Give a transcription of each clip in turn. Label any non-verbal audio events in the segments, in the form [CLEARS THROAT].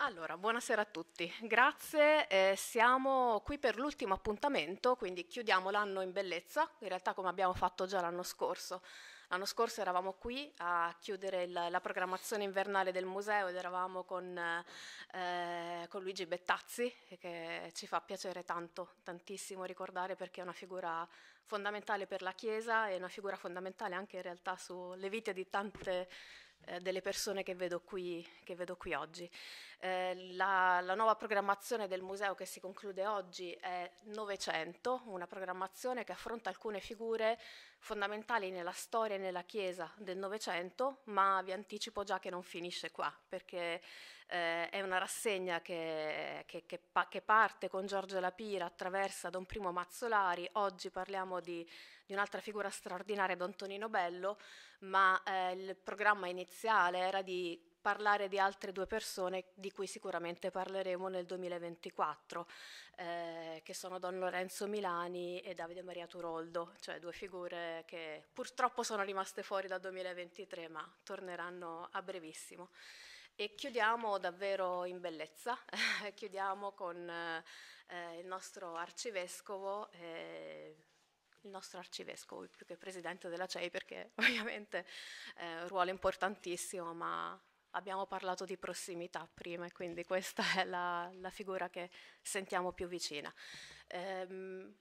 Allora, buonasera a tutti, grazie. Eh, siamo qui per l'ultimo appuntamento, quindi chiudiamo l'anno in bellezza, in realtà come abbiamo fatto già l'anno scorso. L'anno scorso eravamo qui a chiudere il, la programmazione invernale del museo ed eravamo con, eh, con, Luigi Bettazzi, che ci fa piacere tanto, tantissimo ricordare perché è una figura fondamentale per la Chiesa e una figura fondamentale anche in realtà sulle vite di tante persone eh, delle persone che vedo qui, che vedo qui oggi. Eh, la, la, nuova programmazione del museo che si conclude oggi è 900, una programmazione che affronta alcune figure fondamentali nella storia e nella Chiesa del Novecento, ma vi anticipo già che non finisce qua, perché eh, è una rassegna che, che, che, che, parte con Giorgio Lapira, attraversa Don Primo Mazzolari, oggi parliamo di, di un'altra figura straordinaria, Don Tonino Bello, ma eh, il programma iniziale era di parlare di altre due persone di cui sicuramente parleremo nel 2024, eh, che sono Don Lorenzo Milani e Davide Maria Turoldo, cioè due figure che purtroppo sono rimaste fuori dal 2023 ma torneranno a brevissimo. E chiudiamo davvero in bellezza, [LAUGHS] chiudiamo con eh, il nostro arcivescovo. Eh, il nostro arcivescovo, più che presidente della CEI, perché [LAUGHS] ovviamente è eh, un ruolo importantissimo, ma abbiamo parlato di prossimità prima e quindi questa è la, la figura che sentiamo più vicina. Ehm,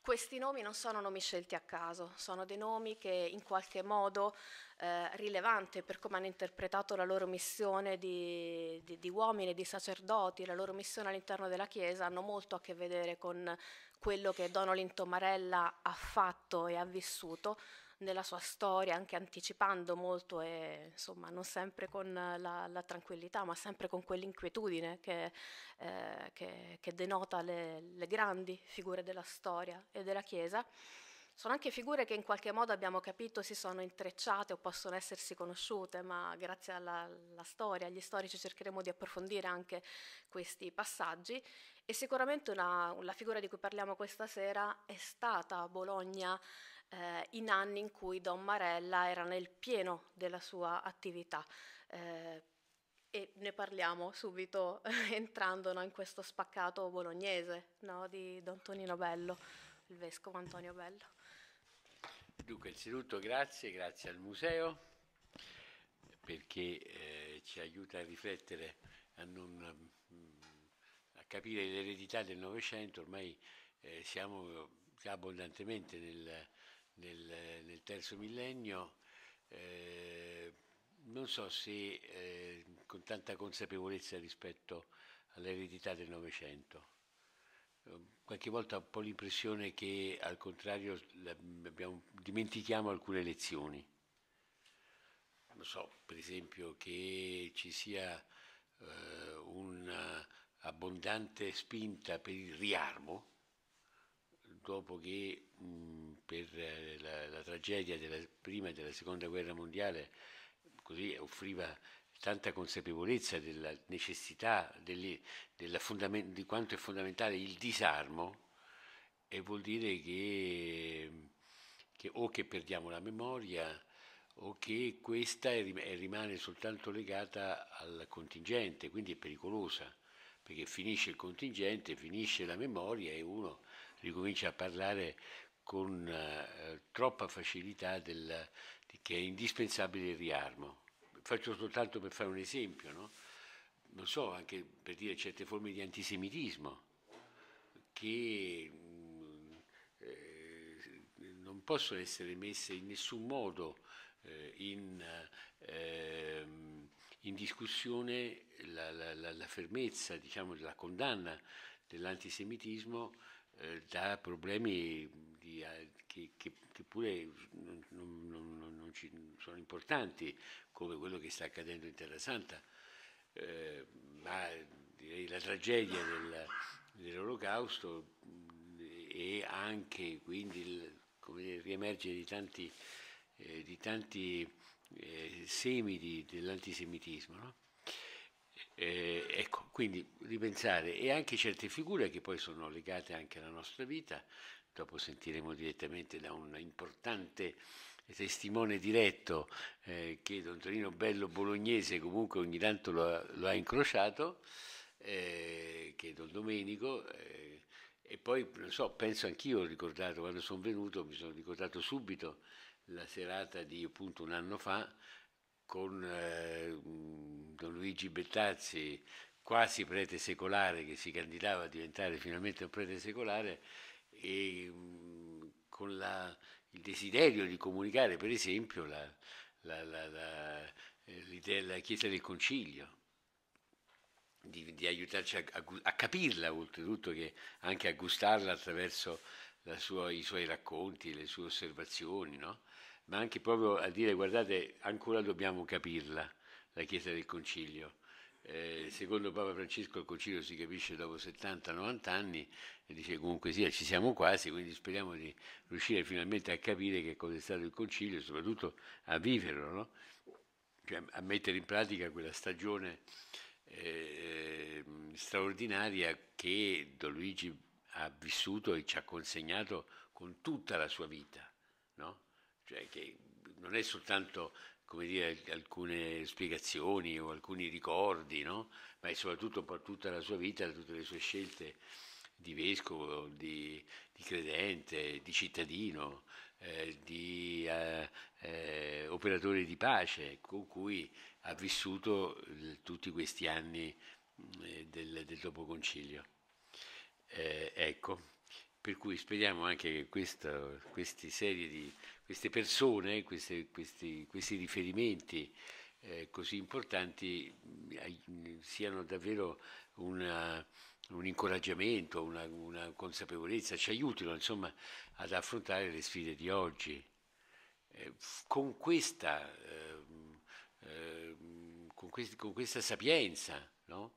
questi nomi non sono nomi scelti a caso, sono dei nomi che in qualche modo eh, rilevante per come hanno interpretato la loro missione di, di, di uomini, di sacerdoti, la loro missione all'interno della Chiesa, hanno molto a che vedere con quello che Don Olinto Marella ha fatto e ha vissuto, nella sua storia, anche anticipando molto e insomma non sempre con la, la tranquillità, ma sempre con quell'inquietudine che, eh, che, che denota le, le grandi figure della storia e della Chiesa sono anche figure che in qualche modo abbiamo capito si sono intrecciate o possono essersi conosciute, ma grazie alla, alla, storia, agli storici cercheremo di approfondire anche questi passaggi. E sicuramente una, la figura di cui parliamo questa sera è stata Bologna eh, in anni in cui Don Marella era nel pieno della sua attività. Eh, e ne parliamo subito [LAUGHS] entrando no, in questo spaccato bolognese no, di Don Tonino Bello, il vescovo Antonio Bello. Dunque, innanzitutto grazie, grazie al museo perché eh, ci aiuta a riflettere, a, non, mm, a capire l'eredità del Novecento, ormai eh, siamo abbondantemente nel, nel, nel terzo millennio, eh, non so se eh, con tanta consapevolezza rispetto all'eredità del Novecento. Qualche volta ho un po' l'impressione che al contrario abbiamo, dimentichiamo alcune lezioni. Non so, per esempio, che ci sia eh, un'abbondante spinta per il riarmo, dopo che Mm, per eh, la, la, tragedia della prima e della seconda guerra mondiale, così offriva tanta consapevolezza della necessità delle, della fondament- di quanto è fondamentale il disarmo, e vuol dire che, che o che perdiamo la memoria o che questa è, rimane soltanto legata al contingente, quindi è pericolosa, perché finisce il contingente, finisce la memoria e uno ricomincia a parlare con eh, troppa facilità del, che è indispensabile il riarmo. Faccio soltanto per fare un esempio, no? non so, anche per dire certe forme di antisemitismo che mm, eh, non possono essere messe in nessun modo eh, in, eh, in, discussione la, la, la fermezza, diciamo, della condanna dell'antisemitismo eh, da problemi di, eh, che, che, che, pure non, non, non ci, sono importanti come quello che sta accadendo in Terra Santa, eh, ma direi la tragedia del, dell'Olocausto eh, e anche quindi il, dire, riemergere di tanti, eh, di tanti eh, semi di, dell'antisemitismo. No? Eh, ecco, quindi ripensare e anche certe figure che poi sono legate anche alla nostra vita, dopo sentiremo direttamente da un importante testimone diretto eh, che Don Torino Bello Bolognese comunque ogni tanto lo ha, lo ha incrociato, eh, che è Don Domenico. Eh, e poi, non so, penso anch'io ho ricordato, quando sono venuto, mi sono ricordato subito la serata di appunto un anno fa con eh, Don Luigi Bettazzi, quasi prete secolare, che si candidava a diventare finalmente un prete secolare, e con la, il desiderio di comunicare per esempio la, la, la Chiesa del Concilio. Di, di aiutarci a, a, a, capirla, oltretutto che anche a gustarla attraverso sua, i suoi racconti, le sue osservazioni, no? ma anche proprio a dire guardate, ancora dobbiamo capirla, la Chiesa del Concilio eh, secondo Papa Francesco il concilio si capisce dopo 70-90 anni e dice comunque sia ci siamo quasi, quindi speriamo di riuscire finalmente a capire che cosa è stato il concilio e soprattutto a viverlo, no? cioè, a mettere in pratica quella stagione eh, straordinaria che Don Luigi ha vissuto e ci ha consegnato con tutta la sua vita, no? cioè che non è soltanto come dire, alcune spiegazioni o alcuni ricordi, no? ma soprattutto per tutta la sua vita, tutte le sue scelte di vescovo, di, di credente, di cittadino, eh, di eh, eh, operatore di pace con cui ha vissuto eh, tutti questi anni eh, del, del dopoconcilio. Eh, ecco per cui speriamo anche che questa, queste serie di queste persone, queste, questi, questi, riferimenti eh, così importanti eh, siano davvero una, un incoraggiamento, una, una, consapevolezza, ci aiutino insomma ad affrontare le sfide di oggi. Eh, con, questa, eh, con, quest- con questa sapienza, no?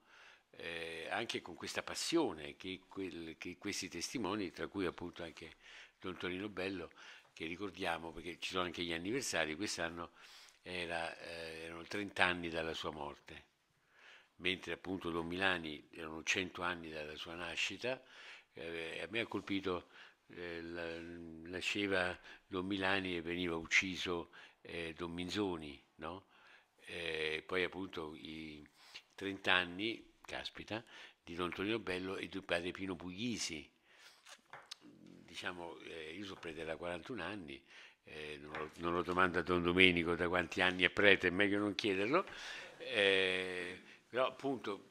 eh, anche con questa passione che, quel, che, questi testimoni, tra cui appunto anche Don Torino Bello, che ricordiamo perché ci sono anche gli anniversari, quest'anno era, eh, erano 30 anni dalla sua morte, mentre appunto Don Milani erano 100 anni dalla sua nascita, eh, a me ha colpito eh, nasceva Don Milani e veniva ucciso eh, Don Minzoni, no? eh, poi appunto i 30 anni caspita, di Don Tonino Bello e di padre Pino Puglisi. Diciamo, eh, io sono prete da 41 anni, eh, non, lo, non, lo, domando a Don Domenico da quanti anni è prete, è meglio non chiederlo, eh, però appunto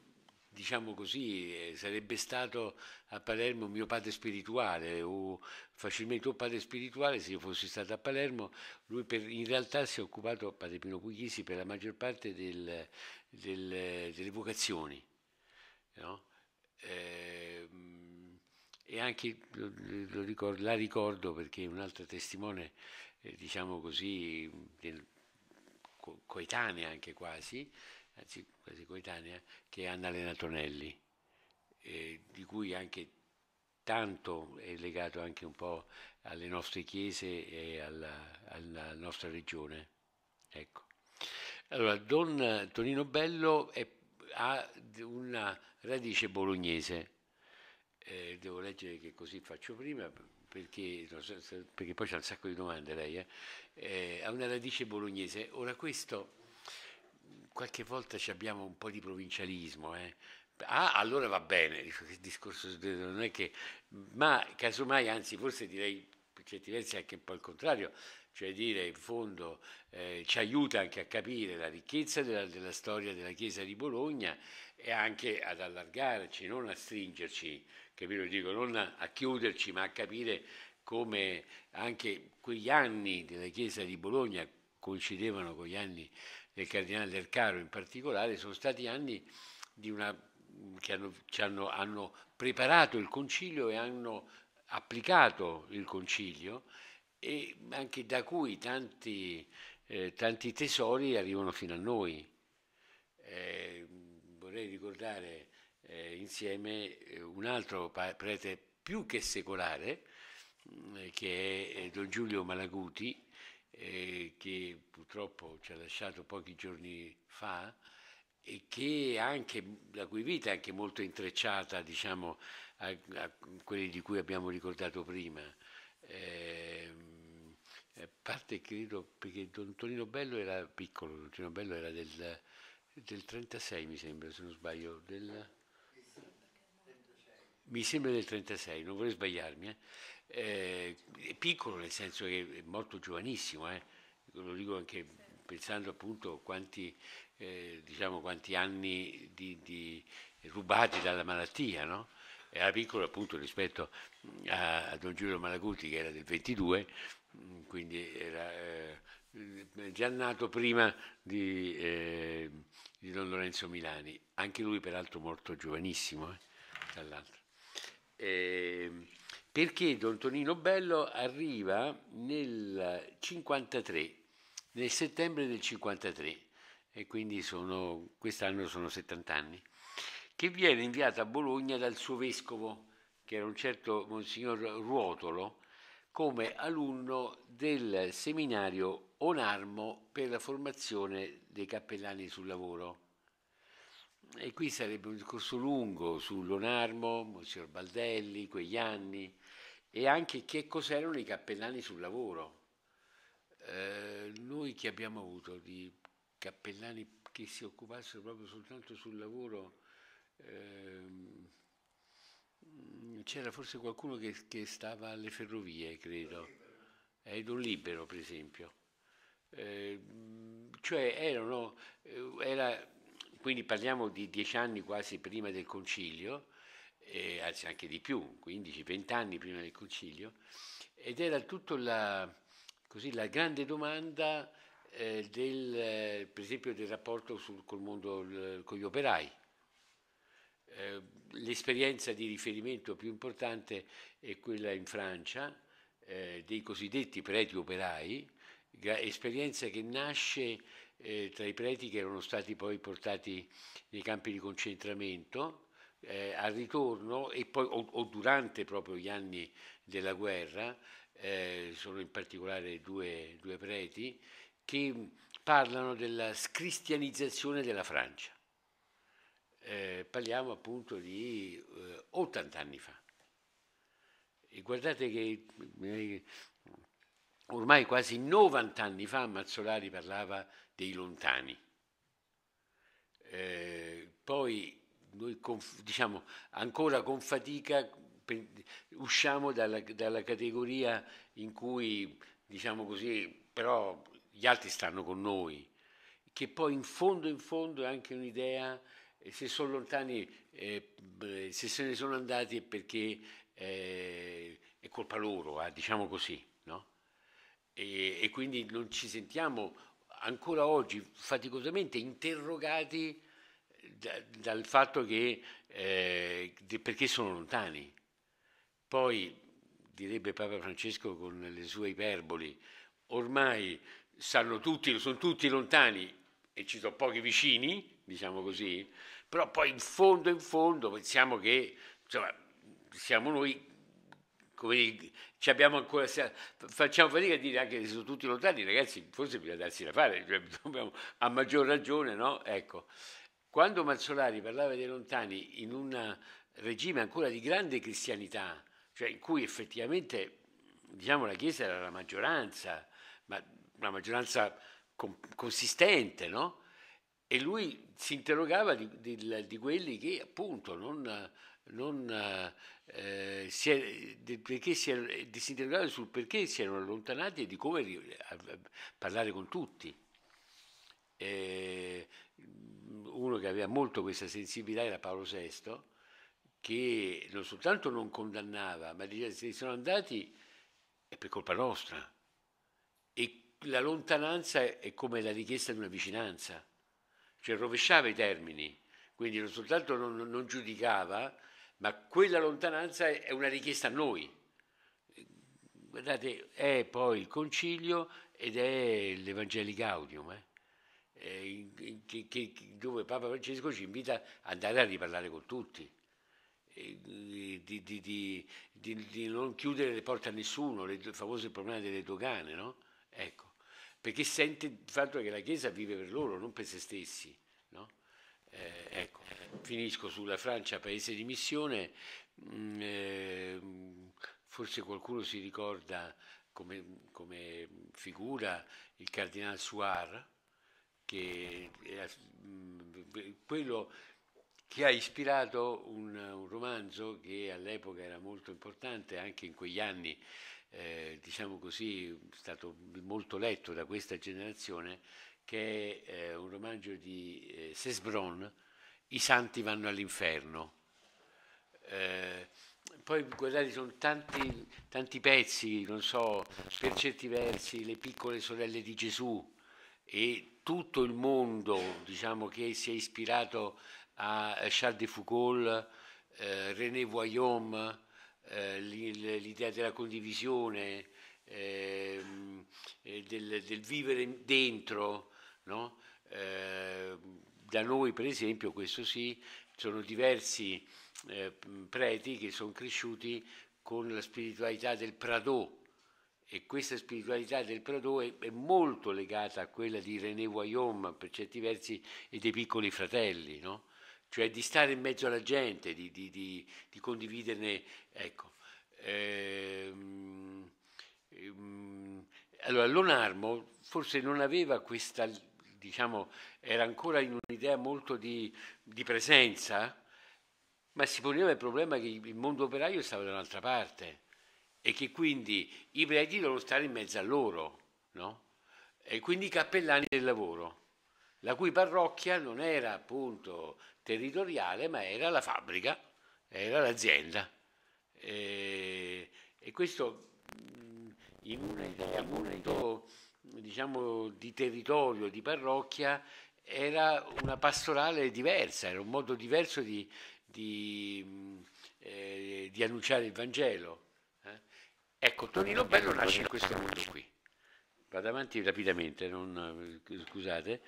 diciamo così, eh, sarebbe stato a Palermo mio padre spirituale o facilmente un padre spirituale se io fossi stato a Palermo. Lui per, in realtà si è occupato, padre Pino Puglisi, per la maggior parte del, del, delle vocazioni No? E, ehm, e anche, ricordo, la ricordo perché un'altra testimone, eh, diciamo così, del, co- coetanea anche quasi, anzi quasi coetanea, che è Anna Lena Tonelli, eh, di cui anche tanto è legato anche un po' alle nostre chiese e alla, alla nostra regione. Ecco. Allora, Don Tonino Bello è ha una radice bolognese. Eh, devo leggere che così faccio prima perché, perché poi c'è un sacco di domande lei, eh? Eh, ha una radice bolognese. Ora questo, qualche volta ci abbiamo un po' di provincialismo, eh. Ah, allora va bene, il discorso non è che, ma casomai, anzi forse direi per certi versi anche un po' il contrario, cioè dire in fondo eh, ci aiuta anche a capire la ricchezza della, della, storia della Chiesa di Bologna e anche ad allargarci, non a stringerci, capito? Dico, non a, a chiuderci, ma a capire come anche quegli anni della Chiesa di Bologna coincidevano con gli anni del Cardinale del Caro in particolare, sono stati anni una, che hanno, hanno, hanno preparato il concilio e hanno applicato il concilio e anche da cui tanti, eh, tanti tesori arrivano fino a noi. Eh, vorrei ricordare eh, insieme eh, un altro prete più che secolare, mm, eh, che è eh, Don Giulio Malaguti, che purtroppo ci ha lasciato pochi giorni fa e che anche, la cui vita è anche molto intrecciata diciamo, a, a quelli di cui abbiamo ricordato prima. Eh, parte credo perché Don Tonino Bello era piccolo, Don Tonino Bello era del, del 36 mi sembra, se non sbaglio, del, mi sembra del 36, non vorrei sbagliarmi, eh. Eh, è piccolo nel senso che è molto giovanissimo, eh. lo dico anche pensando appunto quanti, eh, diciamo, quanti anni di, di rubati dalla malattia, no? era piccolo appunto rispetto a, a Don Giulio Malaguti che era del 22 quindi era eh, già nato prima di, eh, di, Don Lorenzo Milani, anche lui peraltro morto giovanissimo, eh, tra l'altro. Ehm, perché Don Tonino Bello arriva nel 53, nel settembre del 53, e quindi sono, quest'anno sono 70 anni, che viene inviato a Bologna dal suo vescovo, che era un certo Monsignor Ruotolo, come alunno del seminario Onarmo per la formazione dei cappellani sul lavoro. E qui sarebbe un discorso lungo sull'Onarmo, Monsignor Baldelli, quegli anni e anche che cos'erano i cappellani sul lavoro. Eh, noi che abbiamo avuto di cappellani che si occupassero proprio soltanto sul lavoro, ehm, Mm, c'era forse qualcuno che, che, stava alle ferrovie, credo, Edo eh, Libero per esempio. Eh, cioè erano, eh, era, quindi parliamo di dieci anni quasi prima del concilio, eh, anzi anche di più, 15-20 anni prima del concilio, ed era tutta la, la grande domanda eh, del, eh, per esempio del rapporto sul, col mondo, con gli operai. Eh, l'esperienza di riferimento più importante è quella in Francia eh, dei cosiddetti preti operai, esperienza che nasce eh, tra i preti che erano stati poi portati nei campi di concentramento eh, al ritorno e poi o, o, durante proprio gli anni della guerra, eh, sono in particolare due, due preti, che parlano della scristianizzazione della Francia eh, parliamo appunto di eh, 80 anni fa. E guardate che ormai quasi 90 anni fa Mazzolari parlava dei lontani. Eh, poi noi diciamo ancora con fatica usciamo dalla, dalla categoria in cui diciamo così però gli altri stanno con noi che poi in fondo in fondo è anche un'idea se sono lontani, eh, se se ne sono andati è perché eh, è colpa loro, eh, diciamo così, no? E, e, quindi non ci sentiamo ancora oggi faticosamente interrogati eh, da, dal fatto che eh, perché sono lontani. Poi direbbe Papa Francesco con le sue iperboli, ormai sanno tutti, sono tutti lontani e ci sono pochi vicini, diciamo così, però poi in fondo, in fondo pensiamo che insomma, siamo noi, come ci abbiamo ancora, facciamo fatica a dire anche se sono tutti lontani, ragazzi, forse bisogna darsi da fare, cioè, dobbiamo, a maggior ragione, no? Ecco, quando Mazzolari parlava dei lontani in un regime ancora di grande cristianità, cioè in cui effettivamente diciamo, la Chiesa era la maggioranza, ma una maggioranza consistente, no? e lui si interrogava di, di, di quelli che appunto non, non, eh, si era, si era, si interrogava sul perché si erano allontanati e di come parlare con tutti. Eh, uno che aveva molto questa sensibilità era Paolo VI, che non soltanto non condannava, ma diceva se sono andati è per colpa nostra. E la lontananza è come la richiesta di una vicinanza cioè rovesciava i termini, quindi non soltanto non, non giudicava, ma quella lontananza è una richiesta a noi. Guardate, è poi il concilio ed è l'Evangeli Gaudium, eh? Che, che, dove Papa Francesco ci invita ad andare a riparlare con tutti, di, di, di, di non chiudere le porte a nessuno, il famoso problema delle dogane, no? Ecco perché sente il fatto che la Chiesa vive per loro, non per se stessi. No? Eh, ecco, finisco sulla Francia, paese di missione. Mm, ehm, forse qualcuno si ricorda come, come figura il cardinal Suar, che è, mm, quello che ha ispirato un, un romanzo che all'epoca era molto importante anche in quegli anni eh, diciamo così, stato molto letto da questa generazione, che è eh, un romanzo di eh, Sesbron, I santi vanno all'inferno. Eh, poi guardate, sono tanti, tanti pezzi, non so, per certi versi, le piccole sorelle di Gesù e tutto il mondo diciamo, che si è ispirato a Charles de Foucault, eh, René Voyom, eh, l'idea della condivisione, ehm, del, del, vivere dentro, no? Eh, da noi per esempio, questo sì, sono diversi eh, preti che sono cresciuti con la spiritualità del Prado e questa spiritualità del Prado è, è, molto legata a quella di René Guillaume per certi versi e dei piccoli fratelli, no? cioè di stare in mezzo alla gente, di, di, di, di condividerne. Ecco. Ehm, ehm allora, Lonarmo forse non aveva questa, diciamo, era ancora in un'idea molto di, presenza, ma si poneva il problema che il mondo operaio stava da un'altra parte e che quindi i preti devono stare in mezzo a loro, no? E quindi i cappellani del lavoro la cui parrocchia non era appunto territoriale, ma era la fabbrica, era l'azienda. E, e questo in un'idea molto diciamo di territorio, di parrocchia, era una pastorale diversa, era un modo diverso di, di, eh, di annunciare il Vangelo. Eh? Ecco, Tonino Bello nasce in questo mondo qui. Vado avanti rapidamente, non, scusate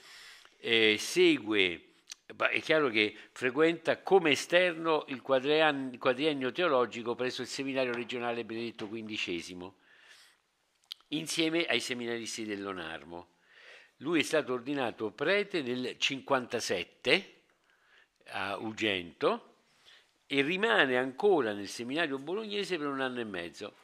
eh, segue, è chiaro che frequenta come esterno il quadriennio, teologico presso il seminario regionale Benedetto XV, insieme ai seminaristi dell'Onarmo. Lui è stato ordinato prete nel 1957 a Ugento e rimane ancora nel seminario bolognese per un anno e mezzo,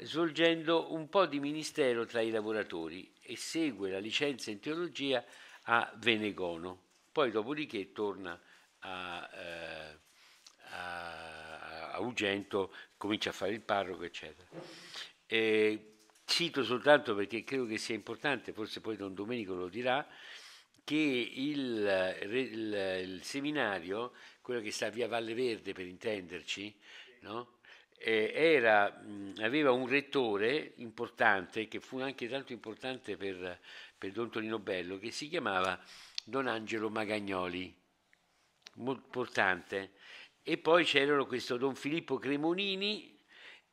svolgendo un po' di ministero tra i lavoratori e segue la licenza in teologia a Venegono. Poi dopodiché torna a, eh, a, a Ugento, comincia a fare il parroco, eccetera. E cito soltanto perché credo che sia importante, forse poi Don Domenico lo dirà, che il, il, il seminario, quello che sta via Valle Verde per intenderci, no? Eh, era, aveva un rettore importante, che fu anche tanto importante per per Don Tonino Bello che si chiamava Don Angelo Magagnoli, molto importante. E poi c'erano questo Don Filippo Cremonini,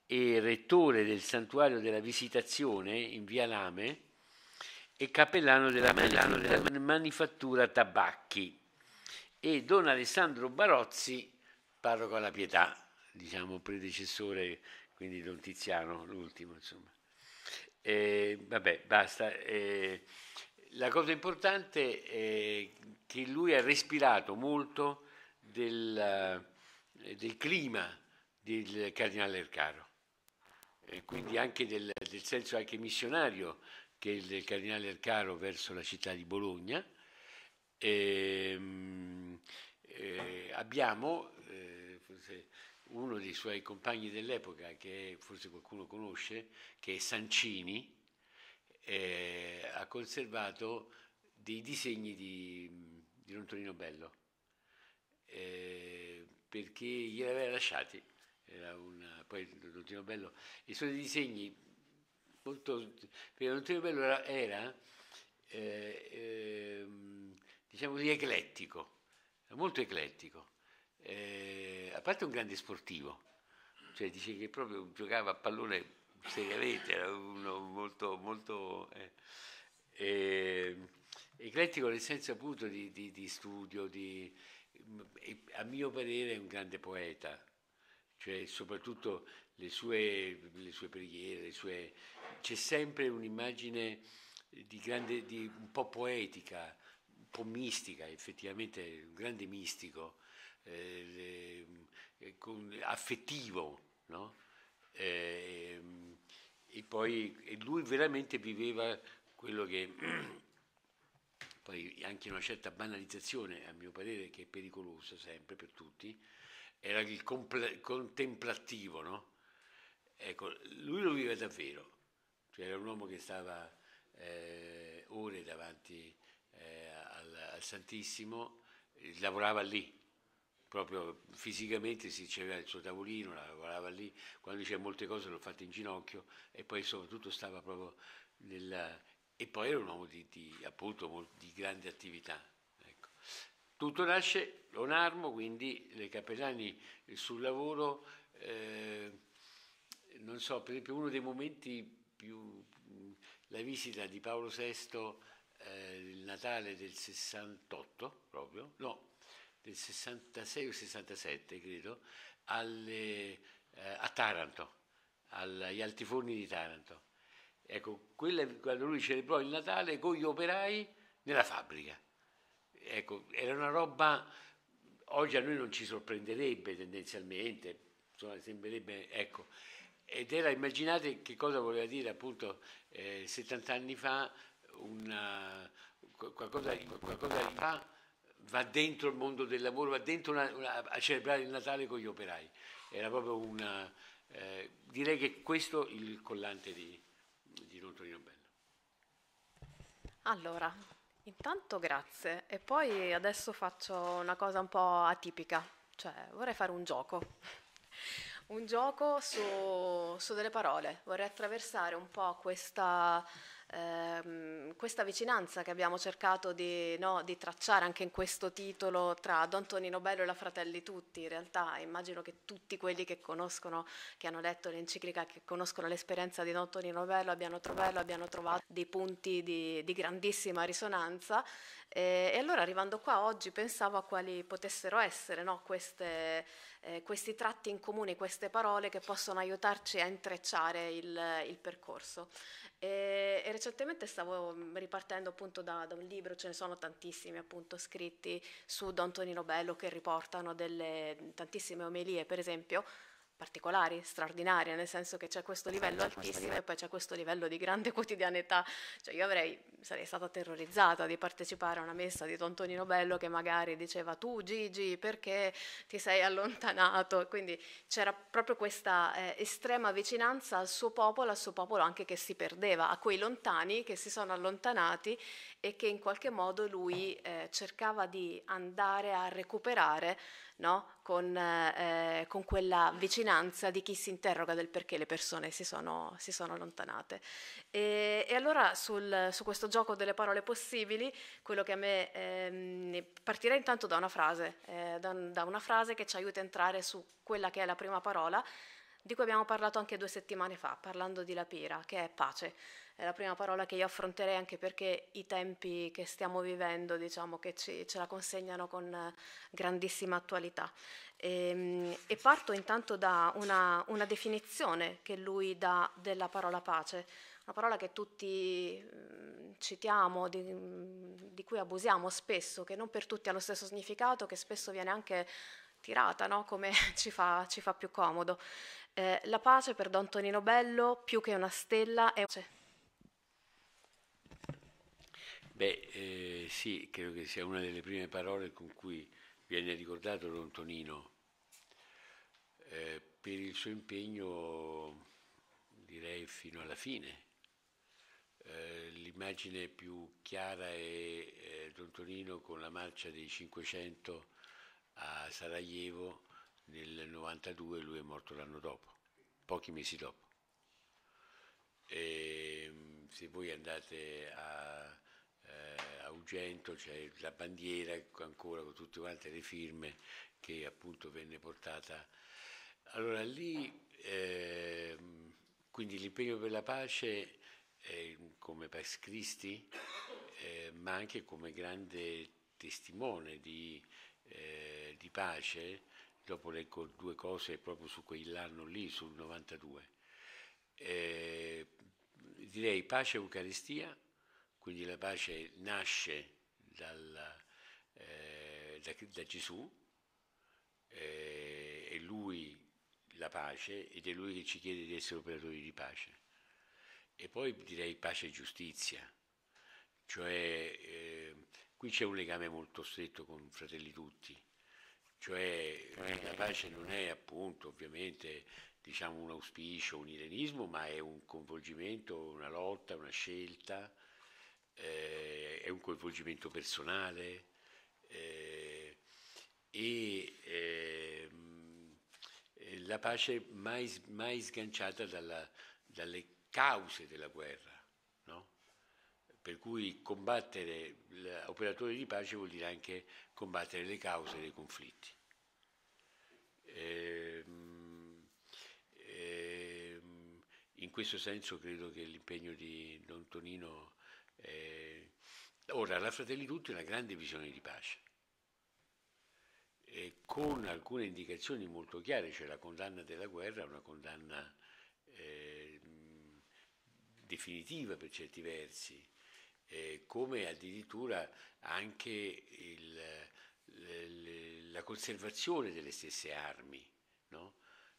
rettore del santuario della Visitazione in via Lame e cappellano della, Manif della manifattura Tabacchi e Don Alessandro Barozzi, parroco alla pietà, diciamo predecessore, quindi Don Tiziano, l'ultimo insomma. E, eh, vabbè, basta. E, eh, la cosa importante è che lui ha respirato molto del, eh, del clima del cardinale Ercaro, e quindi anche del, del senso anche missionario che il cardinale Ercaro verso la città di Bologna. E, ehm, eh, abbiamo, eh, forse, uno dei suoi compagni dell'epoca, che forse qualcuno conosce, che è Sancini, eh, ha conservato dei disegni di, di Lontorino Bello, eh, perché glieli aveva lasciati. Una, poi Lontorino Bello, i suoi disegni molto... perché Lontorino Bello era, era eh, ehm, diciamo così, eclettico, molto eclettico eh, a parte un grande sportivo, cioè dice che proprio giocava a pallone seriamente, era uno molto, molto eh, eh, eclettico nel senso appunto di, di, di studio, di, a mio parere è un grande poeta, cioè soprattutto le sue, le sue preghiere, le sue... c'è sempre un'immagine di grande, un po' poetica, un po' mistica, effettivamente un grande mistico eh, mm, affettivo, no? e, eh, e poi e lui veramente viveva quello che [CLEARS THROAT] poi anche una certa banalizzazione, a mio parere, che è pericolosa sempre per tutti, era il compl- contemplativo, no? Ecco, lui lo viveva davvero, cioè era un uomo che stava eh, ore davanti eh, al, al Santissimo, eh, lavorava lì, proprio fisicamente si c'era il suo tavolino, lavorava lì, quando diceva molte cose l'ho fatta in ginocchio e poi soprattutto stava proprio nella... e poi era un uomo di, di appunto di grande attività. Ecco. Tutto nasce, lo narmo, quindi le capellani sul lavoro, eh, non so, per esempio uno dei momenti più... la visita di Paolo VI eh, il Natale del 68 proprio, no, del 66 o 67, credo, alle, eh, a Taranto, agli altiforni di Taranto. Ecco, quella, quando lui celebrò il Natale con gli operai nella fabbrica. Ecco, era una roba, oggi a noi non ci sorprenderebbe tendenzialmente, insomma, sembrerebbe, ecco, ed era, immaginate che cosa voleva dire appunto eh, 70 anni fa, una, qualcosa, qualcosa di va dentro il mondo del lavoro, va dentro una, una, a celebrare il Natale con gli operai. Era proprio una... Eh, direi che questo è il collante di, di Don Torino Bello. Allora, intanto grazie e poi adesso faccio una cosa un po' atipica, cioè vorrei fare un gioco. [LAUGHS] un gioco su, su delle parole, vorrei attraversare un po' questa ehm, questa vicinanza che abbiamo cercato di, no, di, tracciare anche in questo titolo tra Don Tonino Bello e la Fratelli Tutti, in realtà immagino che tutti quelli che conoscono, che hanno letto l'enciclica, che conoscono l'esperienza di Don Tonino Bello, abbiano, trovello, abbiano trovato dei punti di, di grandissima risonanza. Eh, e allora arrivando qua oggi pensavo a quali potessero essere no, queste eh, questi tratti in comune, queste parole che possono aiutarci a intrecciare il, il percorso. E, e, recentemente stavo mm, ripartendo appunto da, da, un libro, ce ne sono tantissimi appunto scritti su Don Tonino Bello che riportano delle, tantissime omelie, per esempio particolari, straordinaria, nel senso che c'è questo certo, livello altissimo e poi c'è questo livello di grande [LAUGHS] quotidianità. Cioè io avrei, sarei stata terrorizzata di partecipare a una messa di Tontonino Bello che magari diceva tu Gigi perché ti sei allontanato, quindi c'era proprio questa eh, estrema vicinanza al suo popolo, al suo popolo anche che si perdeva, a quei lontani che si sono allontanati e che in qualche modo lui eh, cercava di andare a recuperare no? con, eh, con, quella vicinanza di chi si interroga del perché le persone si sono, si sono allontanate. E, e allora sul, su questo gioco delle parole possibili, quello che a me ehm, partirei intanto da una frase, eh, da, da una frase che ci aiuta a entrare su quella che è la prima parola, di cui abbiamo parlato anche due settimane fa, parlando di la pira, che è pace è la prima parola che io affronterei anche perché i tempi che stiamo vivendo, diciamo, che ci, ce la consegnano con eh, grandissima attualità. E, ehm, e parto intanto da una, una definizione che lui dà della parola pace una parola che tutti mm, citiamo, di, mm, di, cui abusiamo spesso, che non per tutti ha lo stesso significato, che spesso viene anche tirata, no? come [LAUGHS] ci fa, ci fa, più comodo. Eh, la pace per Don Tonino Bello, più che una stella, è... Beh, eh, sì, credo che sia una delle prime parole con cui viene ricordato Don Tonino eh, per il suo impegno, direi, fino alla fine. Eh, l'immagine più chiara è eh, Don Tonino con la marcia dei 500 a Sarajevo nel 92, lui è morto l'anno dopo, pochi mesi dopo. E, ehm, se voi andate a Augento c'è la bandiera ancora con tutte quante le firme che appunto venne portata. Allora lì, eh, quindi l'impegno per la pace eh, come Pax Christi, eh, ma anche come grande testimone di, eh, di pace, dopo leggo due cose proprio su quell'anno lì, sul 92. Eh, direi pace e Eucaristia quindi la pace nasce dalla, eh, da, da, Gesù, eh, è Lui la pace ed è Lui che ci chiede di essere operatori di pace. E poi direi pace e giustizia, cioè eh, qui c'è un legame molto stretto con fratelli tutti, cioè la pace non è appunto ovviamente diciamo un auspicio, un irenismo, ma è un coinvolgimento, una lotta, una scelta eh, è un coinvolgimento personale eh, e ehm, eh, la pace mai, mai sganciata dalla, dalle cause della guerra. No? Per cui combattere l'operatore di pace vuol dire anche combattere le cause dei conflitti. Ehm, ehm, in questo senso credo che l'impegno di Don Tonino eh, ora, la Fratelli Tutti è una grande visione di pace, eh, con alcune indicazioni molto chiare, cioè la condanna della guerra è una condanna eh, definitiva per certi versi, come addirittura anche il, le, le, la conservazione delle stesse armi. No?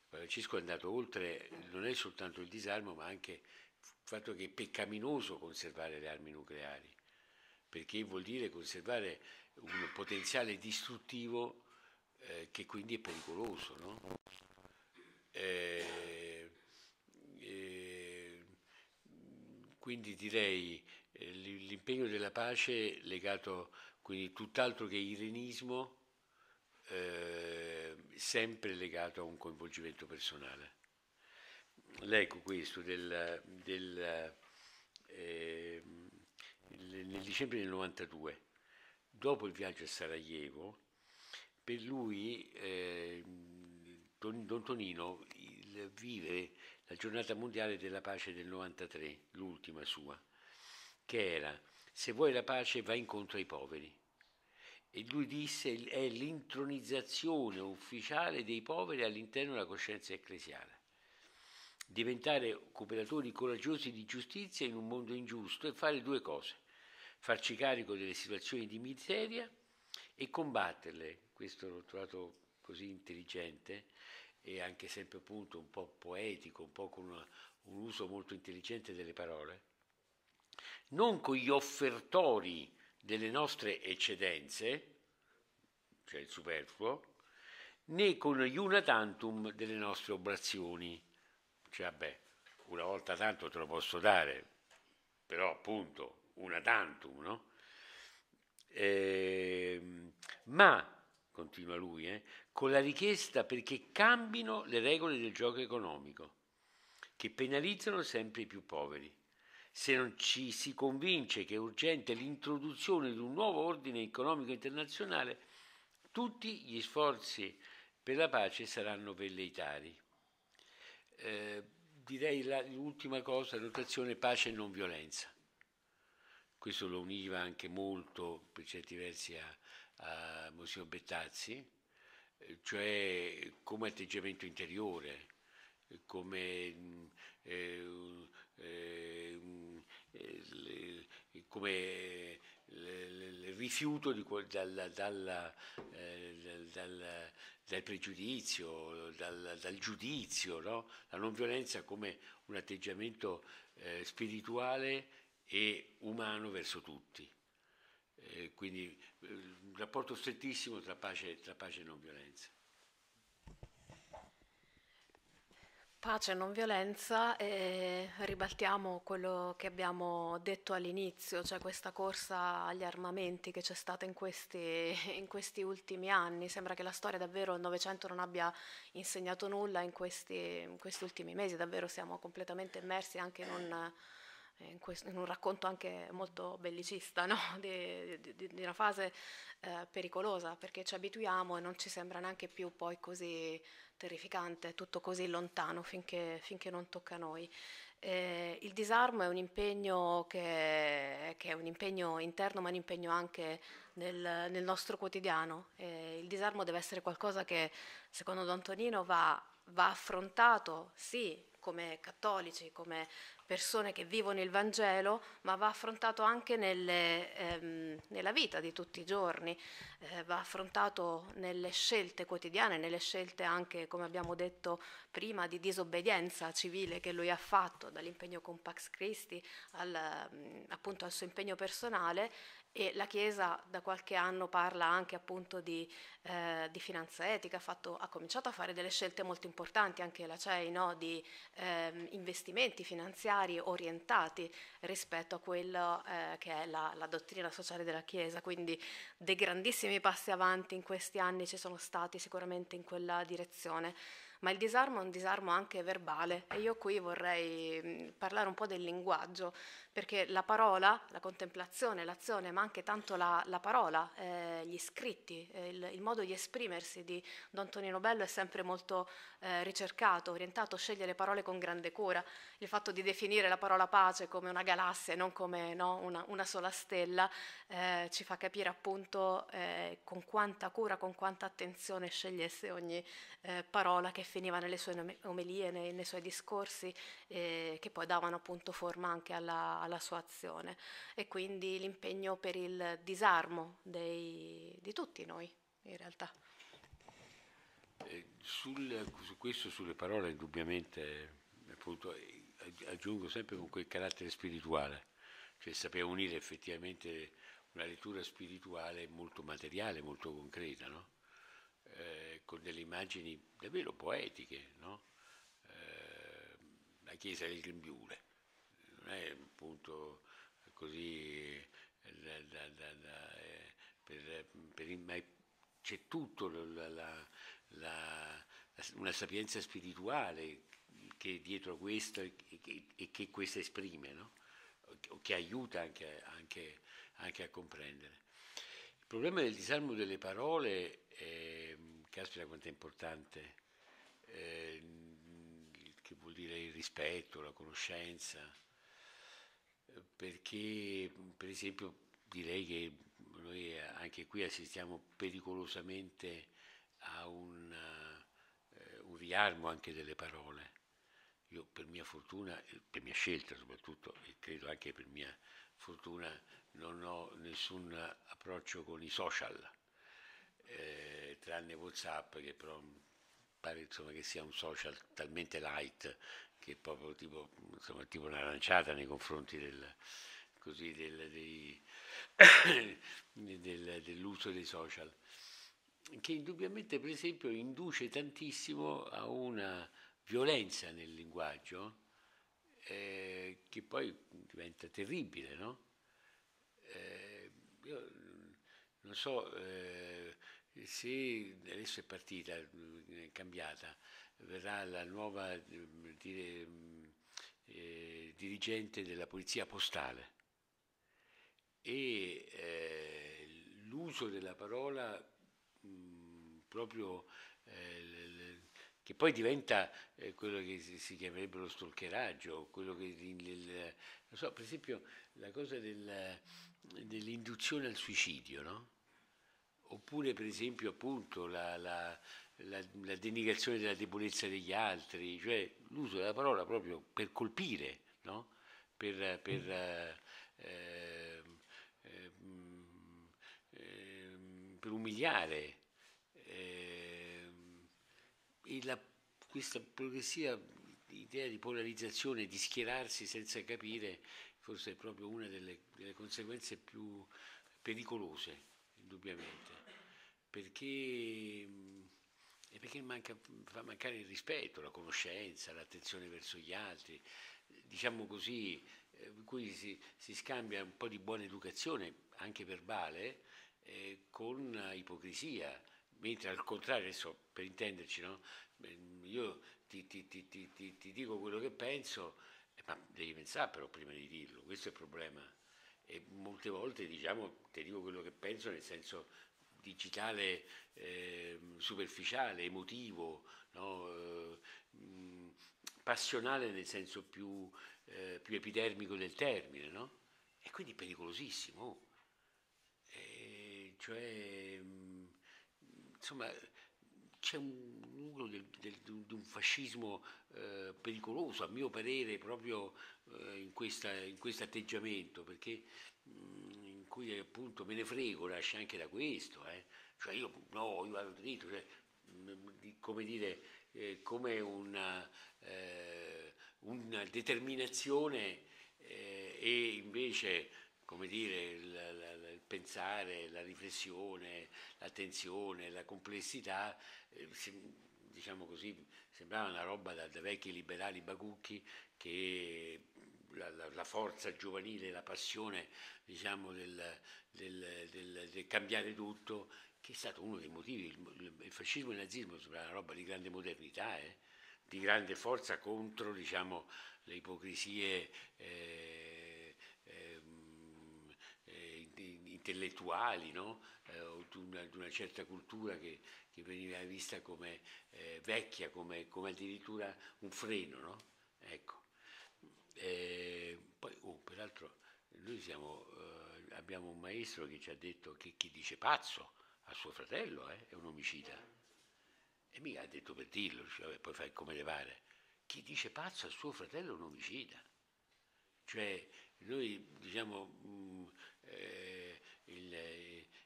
Francisco è andato oltre, non è soltanto il disarmo, ma anche il fatto che è peccaminoso conservare le armi nucleari, perché vuol dire conservare un potenziale distruttivo eh, che quindi è pericoloso. No? Eh, eh, quindi direi eh, l'impegno della pace legato quindi tutt'altro che irenismo, eh, sempre legato a un coinvolgimento personale leggo questo del, del, eh, nel dicembre del 92, dopo il viaggio a Sarajevo, per lui eh, Don, Tonino vive la giornata mondiale della pace del 93, l'ultima sua, che era se vuoi la pace va incontro ai poveri. E lui disse è l'intronizzazione ufficiale dei poveri all'interno della coscienza ecclesiale diventare cooperatori coraggiosi di giustizia in un mondo ingiusto e fare due cose, farci carico delle situazioni di miseria e combatterle, questo l'ho trovato così intelligente e anche sempre appunto un po' poetico, un po' con una, un uso molto intelligente delle parole, non con gli offertori delle nostre eccedenze, cioè il superfluo, né con gli una tantum delle nostre oblazioni cioè vabbè, una volta tanto te lo posso dare, però appunto una tantum, no? Eh, ma, continua lui, eh, con la richiesta perché cambino le regole del gioco economico, che penalizzano sempre i più poveri. Se non ci si convince che è urgente l'introduzione di un nuovo ordine economico internazionale, tutti gli sforzi per la pace saranno velleitari. Eh, direi la, l'ultima cosa, notazione pace e non violenza. Questo lo univa anche molto, per certi versi, a, a Monsignor Bettazzi, eh, cioè come atteggiamento interiore, come, mm, eh, eh, mm, eh come il rifiuto di, dalla, dalla, eh, dalla dal pregiudizio, dal, dal giudizio, no? la non violenza come un atteggiamento eh, spirituale e umano verso tutti. Eh, quindi eh, un rapporto strettissimo tra pace, tra pace e non violenza. Pace e non violenza e ribaltiamo quello che abbiamo detto all'inizio, cioè questa corsa agli armamenti che c'è stata in questi, in questi, ultimi anni. Sembra che la storia davvero il Novecento non abbia insegnato nulla in questi, in questi, ultimi mesi, davvero siamo completamente immersi anche in un, in questo, un racconto anche molto bellicista, no? [LAUGHS] di, di, di, una fase eh, pericolosa, perché ci abituiamo e non ci sembra neanche più poi così terrificante, tutto così lontano finché, finché non tocca a noi. Eh, il disarmo è un impegno che, che, è un impegno interno, ma un impegno anche nel, nel nostro quotidiano. Eh, il disarmo deve essere qualcosa che, secondo Don Tonino, va, va affrontato, sì, come cattolici, come persone che vivono il Vangelo, ma va affrontato anche nelle, ehm, nella vita di tutti i giorni, eh, va affrontato nelle scelte quotidiane, nelle scelte anche, come abbiamo detto prima, di disobbedienza civile che lui ha fatto, dall'impegno con Pax Christi al, mm, appunto al suo impegno personale e la Chiesa da qualche anno parla anche appunto di, eh, di finanza etica, ha, fatto, ha, cominciato a fare delle scelte molto importanti, anche la CEI, no? di eh, investimenti finanziari orientati rispetto a quella eh, che è la, la, dottrina sociale della Chiesa, quindi dei grandissimi passi avanti in questi anni ci sono stati sicuramente in quella direzione. Ma il disarmo è un disarmo anche verbale e io qui vorrei mm, parlare un po' del linguaggio, perché la parola, la contemplazione, l'azione, ma anche tanto la, la parola, eh, gli scritti, eh, il, il, modo di esprimersi di Don Tonino Bello è sempre molto eh, ricercato, orientato, sceglie le parole con grande cura, il fatto di definire la parola pace come una galassia e non come no, una, una, sola stella eh, ci fa capire appunto eh, con quanta cura, con quanta attenzione scegliesse ogni eh, parola che finiva nelle sue omelie, nei, nei suoi discorsi, che poi davano appunto forma anche alla alla sua azione e quindi l'impegno per il disarmo dei, di tutti noi in realtà. Eh, sul, su questo, sulle parole, indubbiamente, appunto, eh, aggiungo sempre con quel carattere spirituale, cioè sapeva unire effettivamente una lettura spirituale molto materiale, molto concreta, no? eh, con delle immagini davvero poetiche, no? eh, la chiesa del Grembiule non è un punto così eh, da, da, da, eh, per, per il, ma c'è tutto la, la, la, una sapienza spirituale che è dietro questo e che, e che questa esprime, no? che aiuta anche, anche, anche, a comprendere. Il problema del disarmo delle parole, è, caspita quanto è importante, è, eh, che vuol dire il rispetto, la conoscenza, perché per esempio direi che noi anche qui assistiamo pericolosamente a un, uh, un riarmo anche delle parole. Io per mia fortuna, eh, per mia scelta soprattutto, e credo anche per mia fortuna, non ho nessun approccio con i social, eh, tranne Whatsapp che però pare insomma, che sia un social talmente light che è proprio tipo, insomma, tipo un'aranciata nei confronti del, così, del, dei, [COUGHS] del, dell'uso dei social, che indubbiamente per esempio induce tantissimo a una violenza nel linguaggio eh, che poi diventa terribile, no? Eh, io non so eh, se adesso è partita, è cambiata, verrà la nuova mm, dire, mm, eh, dirigente della polizia postale e eh, l'uso della parola mh, mm, proprio eh, l, che poi diventa eh, quello che si, si chiamerebbe lo stalkeraggio, quello che il, so, per esempio la cosa del, dell'induzione al suicidio, no? Oppure per esempio appunto la, la la, la denigrazione della debolezza degli altri, cioè l'uso della parola proprio per colpire, no? per, per mm. eh, ehm, eh, per umiliare. Ehm, e la, questa progressiva idea di polarizzazione, di schierarsi senza capire, forse è proprio una delle, delle conseguenze più pericolose, indubbiamente, perché è perché manca, fa mancare il rispetto, la conoscenza, l'attenzione verso gli altri, diciamo così, eh, in si, si, scambia un po' di buona educazione, anche verbale, eh, con ipocrisia. Mentre al contrario, adesso per intenderci, no? io ti, ti, ti, ti dico quello che penso, eh, ma devi pensare però prima di dirlo, questo è il problema e molte volte diciamo ti dico quello che penso nel senso digitale eh, superficiale, emotivo, no? eh, mm, passionale nel senso più, eh, più epidermico del termine, no? e quindi pericolosissimo. Oh. E cioè, mm, insomma, c'è un nucleo di un fascismo eh, pericoloso, a mio parere, proprio eh, in, questa, in questo atteggiamento, perché mh, mm, cui appunto me ne frego, nasce anche da questo, eh? cioè io no, io vado dritto, cioè, mm, mm, come dire, eh, come una, eh, una determinazione eh, e invece come dire, il, il, il, pensare, la riflessione, l'attenzione, la complessità, eh, diciamo così, sembrava una roba da, da vecchi liberali bagucchi che la, la, la, forza giovanile, la passione diciamo, del, del, del, del, cambiare tutto, che è stato uno dei motivi. Il, il fascismo e il nazismo sono una roba di grande modernità, eh, di grande forza contro diciamo, le ipocrisie. Eh, ehm, eh intellettuali, no? eh, di, una, di, una, certa cultura che, che veniva vista come eh, vecchia, come, come, addirittura un freno. No? Ecco. E poi, oh, peraltro, noi siamo, eh, abbiamo un maestro che ci ha detto che chi dice pazzo a suo fratello eh, è un omicida. E mica ha detto per dirlo, cioè, vabbè, poi fai come le pare. Chi dice pazzo a suo fratello è un omicida. Cioè, noi diciamo, mh, mm, eh, il,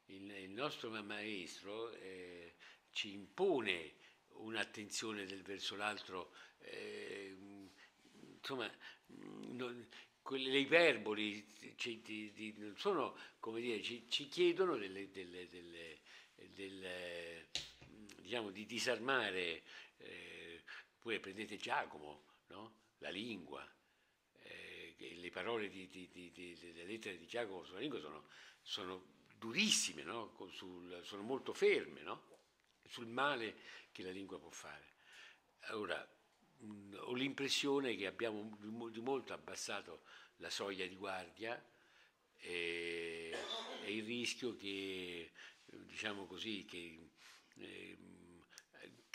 il, il, nostro maestro eh, ci impone un'attenzione del verso l'altro, eh, mm, insomma, le iperboli ci, di, di, sono, dire, ci, ci chiedono delle, delle, delle, delle, diciamo, di disarmare, eh, pure prendete Giacomo, no? la lingua, eh, le parole delle lettere di Giacomo sulla lingua sono, sono durissime, no? Sul, sono molto ferme no? sul male che la lingua può fare. Ora, ho l'impressione che abbiamo di molto abbassato la soglia di guardia e, e il rischio che, diciamo così, che eh,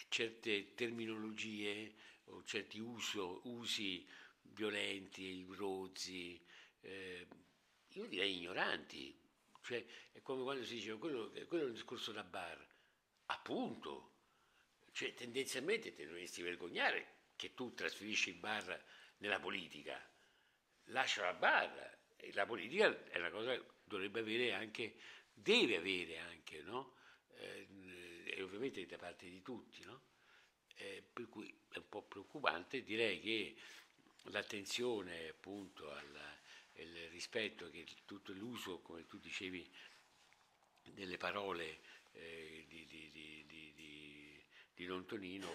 certe terminologie o certi uso, usi violenti, rozzi, eh, io direi ignoranti. Cioè, è come quando si diceva quello, quello è un discorso da bar. Appunto, cioè, tendenzialmente te dovresti vergognare che tu trasferisci in bar nella politica, lascia la bar. La politica è una cosa che dovrebbe avere anche, deve avere anche, no? Eh, e ovviamente da parte di tutti, no? Eh, per cui è un po' preoccupante, direi che l'attenzione appunto al, il rispetto che tutto l'uso, come tu dicevi, delle parole eh, di, di, di, di, Don Tonino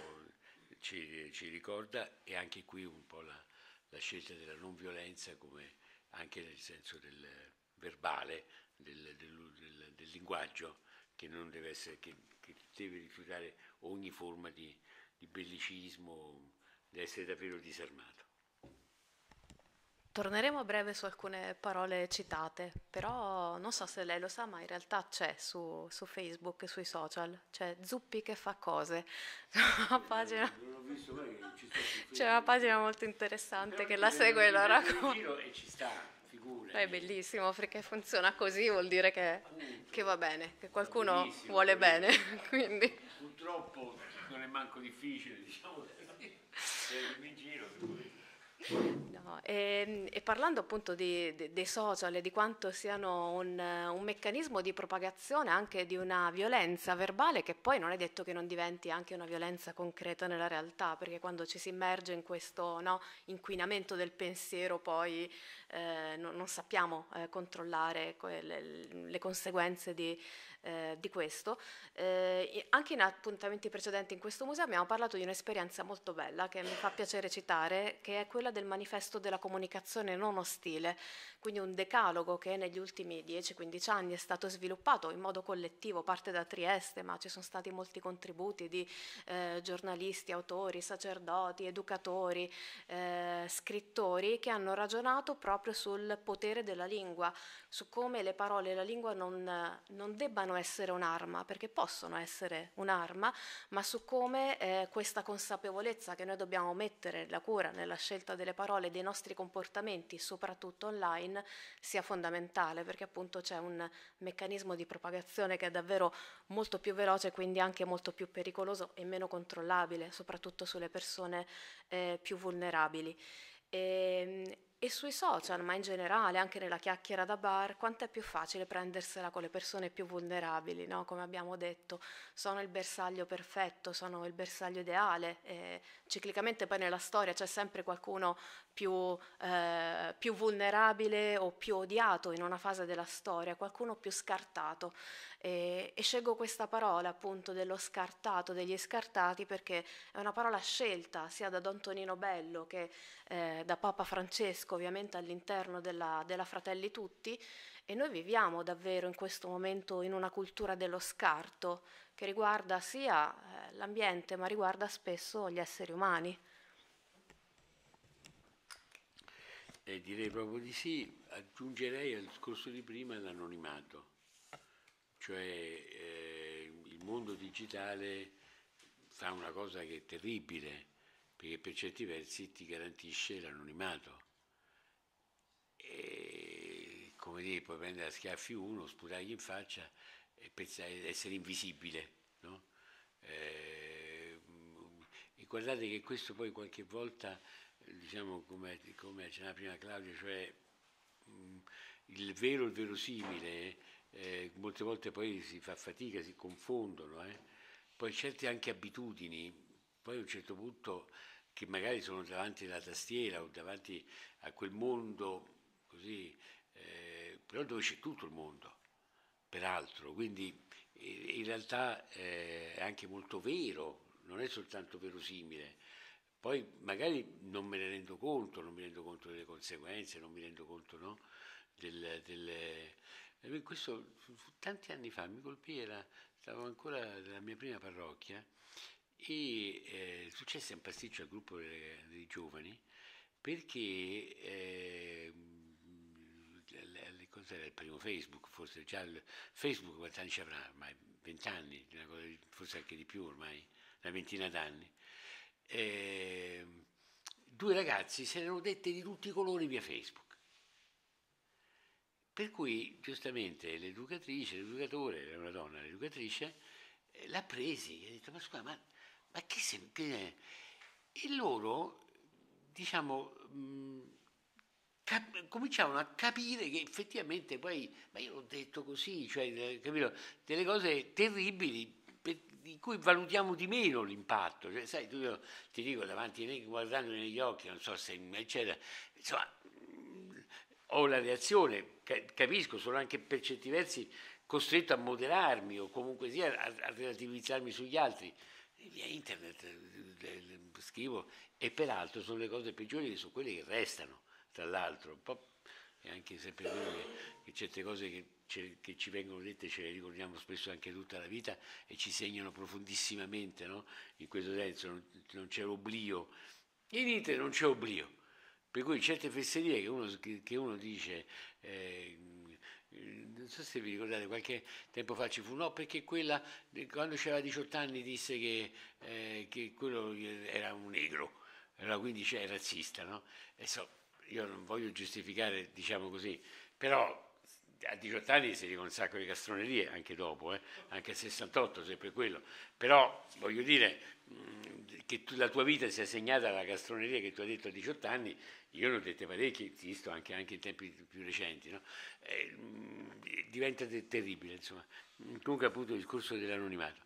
ci, ci, ricorda e anche qui un po' la, la, scelta della non violenza come anche nel senso del verbale, del, del, del, del linguaggio che non deve essere, che, che deve rifiutare ogni forma di, di bellicismo, deve essere davvero disarmato torneremo a breve su alcune parole citate, però non so se lei lo sa, ma in realtà c'è su, su Facebook e sui social, c'è Zuppi che fa cose, [LAUGHS] c'è una eh, pagina, [LAUGHS] c'è una pagina molto interessante che la segue e la racconta. E ci sta. Eh, è bellissimo perché funziona così, vuol dire che, che va bene, che qualcuno vuole bene. [LAUGHS] Quindi. Purtroppo non è manco difficile, diciamo, in giro. No, e, ehm, e, parlando appunto di, de, dei social e di quanto siano un, un, meccanismo di propagazione anche di una violenza verbale che poi non è detto che non diventi anche una violenza concreta nella realtà, perché quando ci si immerge in questo no, inquinamento del pensiero poi eh, non, non, sappiamo eh, controllare le, le, conseguenze di, eh, di questo. Eh, anche in appuntamenti precedenti in questo museo abbiamo parlato di un'esperienza molto bella che mi fa piacere citare, che è quella del manifesto della comunicazione non ostile, quindi un decalogo che negli ultimi 10-15 anni è stato sviluppato in modo collettivo, parte da Trieste, ma ci sono stati molti contributi di eh, giornalisti, autori, sacerdoti, educatori, eh, scrittori che hanno ragionato proprio sul potere della lingua, su come le parole e la lingua non, non debbano debbano essere un'arma, perché possono essere un'arma, ma su come eh, questa consapevolezza che noi dobbiamo mettere la cura nella scelta delle parole, dei nostri comportamenti, soprattutto online, sia fondamentale, perché appunto c'è un meccanismo di propagazione che è davvero molto più veloce, quindi anche molto più pericoloso e meno controllabile, soprattutto sulle persone eh, più vulnerabili. E, ehm, e sui social, ma in generale, anche nella chiacchiera da bar, quanto è più facile prendersela con le persone più vulnerabili, no? come abbiamo detto, sono il bersaglio perfetto, sono il bersaglio ideale. E ciclicamente poi nella storia c'è sempre qualcuno più, eh, più, vulnerabile o più odiato in una fase della storia, qualcuno più scartato. E, e scelgo questa parola appunto dello scartato, degli scartati, perché è una parola scelta sia da Don Tonino Bello che eh, da Papa Francesco inserisco ovviamente all'interno della, della Fratelli Tutti e noi viviamo davvero in questo momento in una cultura dello scarto che riguarda sia eh, l'ambiente ma riguarda spesso gli esseri umani. Eh, direi proprio di sì, aggiungerei al discorso di prima l'anonimato, cioè eh, il mondo digitale fa una cosa che è terribile, perché per certi versi ti garantisce l'anonimato, e, come dire, puoi prendere a schiaffi uno, sputargli in faccia e pensare, essere invisibile. No? Eh, e guardate che questo poi qualche volta, diciamo come, come accennava prima Claudio, cioè mh, mm, il vero, il verosimile, eh, molte volte poi si fa fatica, si confondono. Eh? Poi certe anche abitudini, poi a un certo punto che magari sono davanti alla tastiera o davanti a quel mondo così, eh, però dove c'è tutto il mondo, peraltro, quindi eh, in realtà eh, è anche molto vero, non è soltanto verosimile. Poi magari non me ne rendo conto, non mi rendo conto delle conseguenze, non mi rendo conto no, del, delle, eh, questo tanti anni fa mi colpì, era, stavo ancora nella mia prima parrocchia e eh, successe un pasticcio al gruppo dei, dei giovani perché eh, cos'era il primo Facebook, forse già il Facebook quanti anni ci avrà ormai? Vent'anni, forse anche di più ormai, una ventina d'anni. E, ehm, due ragazzi si erano dette di tutti i colori via Facebook. Per cui giustamente l'educatrice, l'educatore, era una donna, l'educatrice, eh, l'ha presa e ha detto ma scusa, ma, ma che, se, che eh, E loro, diciamo... Mh, cap- cominciavano a capire che effettivamente poi, ma io l'ho detto così, cioè, eh, capito, delle cose terribili per, di cui valutiamo di meno l'impatto. Cioè, sai, tu io, ti dico davanti a guardando negli occhi, non so se, eccetera, insomma, mm, ho la reazione, capisco, sono anche per certi versi costretto a moderarmi o comunque sia a, a relativizzarmi sugli altri via internet eh, eh, scrivo e peraltro sono le cose peggiori che sono quelle che restano tra l'altro, un po' è anche sempre quello che, che certe cose che, ce, che, ci vengono dette ce le ricordiamo spesso anche tutta la vita e ci segnano profondissimamente, no? in questo senso non, non c'è l'oblio, in Italia non c'è oblio, per cui certe fesserie che uno, che uno dice, eh, non so se vi ricordate, qualche tempo fa ci fu, no, perché quella, quando c'era 18 anni disse che, eh, che quello era un negro, allora quindi cioè, razzista, no? E so, io non voglio giustificare, diciamo così, però a 18 anni si dicono un sacco di castronerie, anche dopo, eh? anche a 68, sempre quello. Però voglio dire che tu, la tua vita sia segnata alla castroneria che tu hai detto a 18 anni, io ne ho dette parecchie, visto anche, anche, in tempi più recenti, no? eh, diventa terribile, insomma. Comunque appunto il discorso dell'anonimato.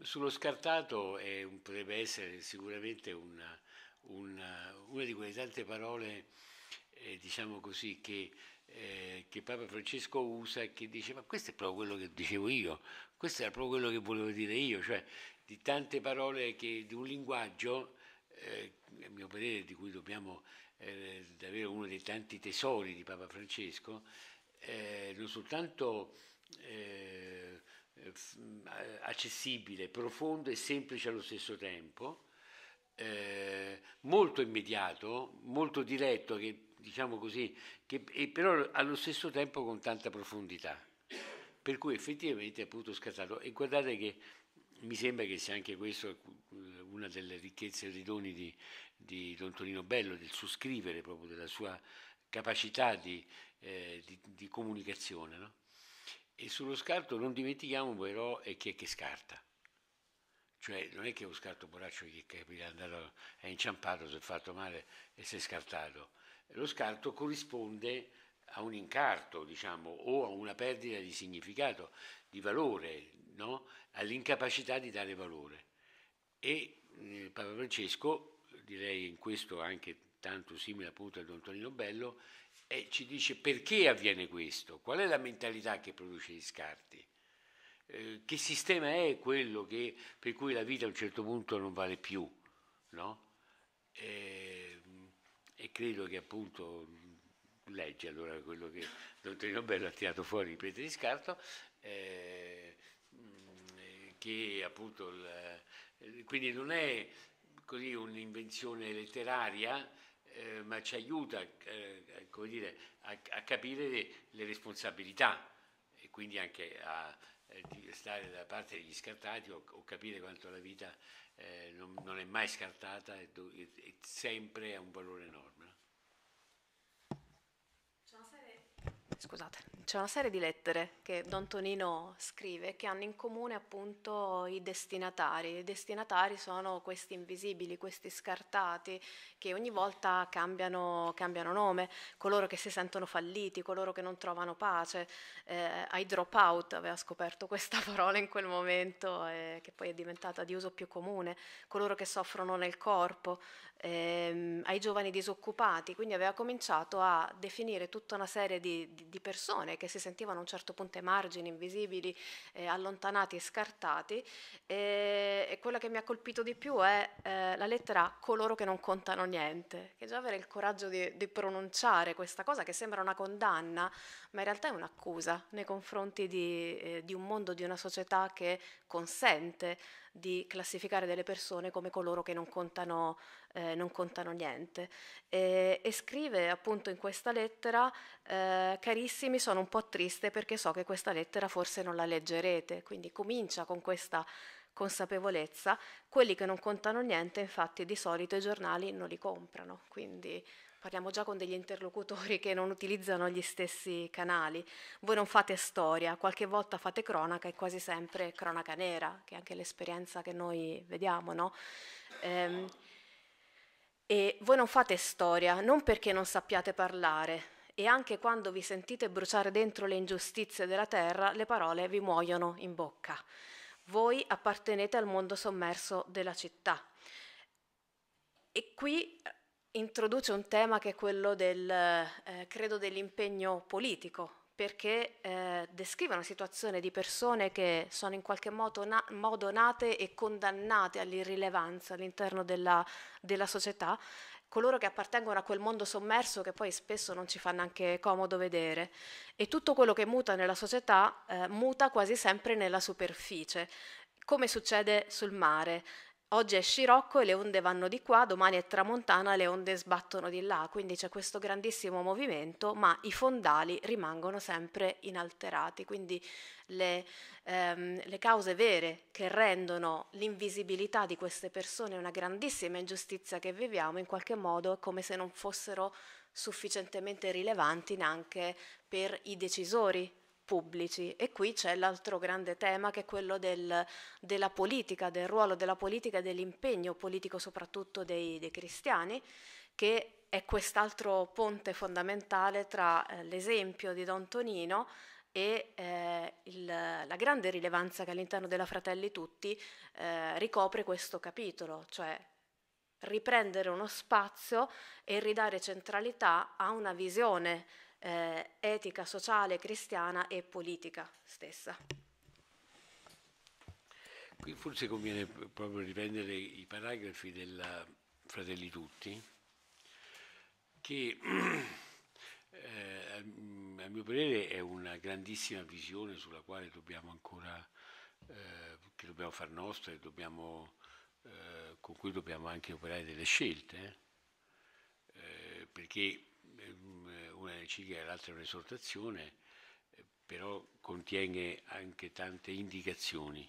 Sullo scartato è, potrebbe essere sicuramente una, una, una di quelle tante parole eh, diciamo così, che, eh, che, Papa Francesco usa e che dice ma questo è proprio quello che dicevo io, questo era proprio quello che volevo dire io, cioè di tante parole, che, di un linguaggio, eh, a mio parere, di cui dobbiamo eh, davvero uno dei tanti tesori di Papa Francesco, eh, non soltanto eh, accessibile, profondo e semplice allo stesso tempo, eh, molto immediato, molto diretto, che diciamo così, che, però allo stesso tempo con tanta profondità. Per cui effettivamente è appunto scattato. E guardate che mi sembra che sia anche questo eh, una delle ricchezze dei doni di, di, Don Tonino Bello, del suo scrivere, proprio della sua capacità di, eh, di, di comunicazione. No? E sullo scarto non dimentichiamo però è chi è che scarta. Cioè non è che è lo scarto Boraccio che è andato, è inciampato, si è fatto male e si è scartato lo scarto corrisponde a un incarto, diciamo, o a una perdita di significato, di valore, no? all'incapacità di dare valore. E eh, Papa Francesco, direi in questo anche tanto simile appunto a Don Tonino Bello, eh, ci dice perché avviene questo, qual è la mentalità che produce gli scarti, eh, che sistema è quello che, per cui la vita a un certo punto non vale più, no? Eh, e credo che appunto legge allora quello che Dottorino Bello ha tirato fuori di Pietri di Scarto, eh, che appunto, il, eh, quindi non è così un'invenzione letteraria, eh, ma ci aiuta eh, dire, a, a, capire le, le responsabilità e quindi anche a, eh, di stare dalla parte degli scartati o, o capire quanto la vita eh, non, non, è mai scartata e, e, e sempre ha un valore enorme. No? Scusate c'è una serie di lettere che Don Tonino scrive che hanno in comune appunto i destinatari. I destinatari sono questi invisibili, questi scartati che ogni volta cambiano, cambiano nome, coloro che si sentono falliti, coloro che non trovano pace. Eh, drop out aveva scoperto questa [LAUGHS] parola in quel momento eh, che poi è diventata di uso più comune, coloro che soffrono nel corpo, ehm, ai giovani disoccupati, quindi aveva cominciato a definire tutta una serie di, di, di persone che si sentivano a un certo punto ai margini, invisibili, eh, allontanati e scartati e, e quella che mi ha colpito di più è eh, la lettera coloro che non contano niente, che già avere il coraggio di, di pronunciare questa cosa che sembra una condanna, ma in realtà è un'accusa nei confronti di, eh, di un mondo, di una società che consente di classificare delle persone come coloro che non contano eh, non contano niente. E, e, scrive appunto in questa lettera, eh, carissimi sono un po' triste perché so che questa lettera forse non la leggerete, quindi comincia con questa consapevolezza, quelli che non contano niente infatti di solito i giornali non li comprano, quindi parliamo già con degli interlocutori che non utilizzano gli stessi canali. Voi non fate storia, qualche volta fate cronaca e quasi sempre cronaca nera, che è anche l'esperienza che noi vediamo, no? Ehm, e voi non fate storia, non perché non sappiate parlare, e anche quando vi sentite bruciare dentro le ingiustizie della terra, le parole vi muoiono in bocca. Voi appartenete al mondo sommerso della città. E qui eh, introduce un tema che è quello del eh, credo dell'impegno politico, perché eh, descrive una situazione di persone che sono in qualche modo, na- modo nate e condannate all'irrilevanza all'interno della, della, società, coloro che appartengono a quel mondo sommerso che poi spesso non ci fa neanche comodo vedere. E tutto quello che muta nella società eh, muta quasi sempre nella superficie, come succede sul mare. Oggi è scirocco e le onde vanno di qua, domani è tramontana, e le onde sbattono di là, quindi c'è questo grandissimo movimento, ma i fondali rimangono sempre inalterati, quindi le, ehm, le cause vere che rendono l'invisibilità di queste persone una grandissima ingiustizia che viviamo, in qualche modo è come se non fossero sufficientemente rilevanti neanche per i decisori pubblici. E qui c'è l'altro grande tema che è quello del, della politica, del ruolo della politica e dell'impegno politico soprattutto dei, dei cristiani, che è quest'altro ponte fondamentale tra eh, l'esempio di Don Tonino e eh, il, la grande rilevanza che all'interno della Fratelli Tutti eh, ricopre questo capitolo, cioè riprendere uno spazio e ridare centralità a una visione eh, etica, sociale, cristiana e politica stessa. Qui forse conviene proprio riprendere i paragrafi della Fratelli Tutti, che [CLEARS THROAT] eh, a mm, mio parere è una grandissima visione sulla quale dobbiamo ancora, eh, che dobbiamo far nostra e dobbiamo, eh, con cui dobbiamo anche operare delle scelte, eh, perché ehm, una alle ciglia e l'altra un'esortazione, però contiene anche tante indicazioni.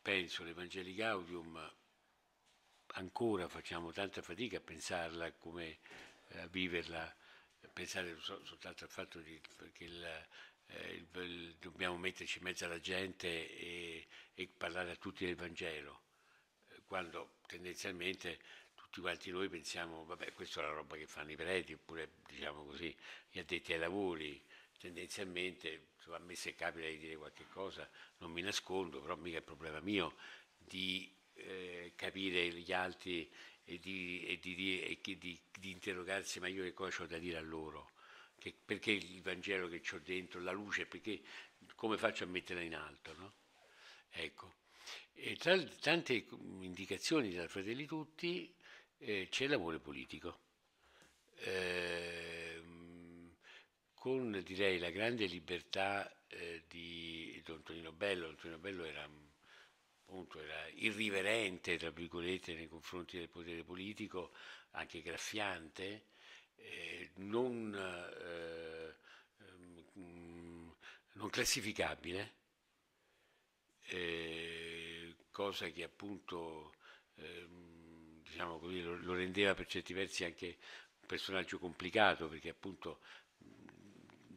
Penso all'Evangelii Gaudium, ancora facciamo tanta fatica a pensarla, come a viverla, a pensare soltanto al fatto di, che il, eh, il, dobbiamo metterci in mezzo alla gente e, e parlare a tutti del Vangelo, quando tendenzialmente tutti quanti noi pensiamo, vabbè, questa è la roba che fanno i preti, oppure diciamo così, gli addetti ai lavori, tendenzialmente, a me se capita di dire qualche cosa, non mi nascondo, però mica è problema mio di eh, capire gli altri e, di, e, di, e di, di, interrogarsi ma io che cosa ho da dire a loro, che, perché il Vangelo che ho dentro, la luce, perché, come faccio a metterla in alto, no? Ecco. E tra tante indicazioni da Fratelli Tutti eh, c'è l'amore politico. Eh, con direi la grande libertà eh, di Don Tonino Bello, Don Tonino Bello era, appunto, era irriverente tra virgolette nei confronti del potere politico, anche graffiante, eh, non, eh, ehm, non classificabile, eh, cosa che appunto ehm, diciamo così, lo, lo rendeva per certi versi anche un personaggio complicato perché appunto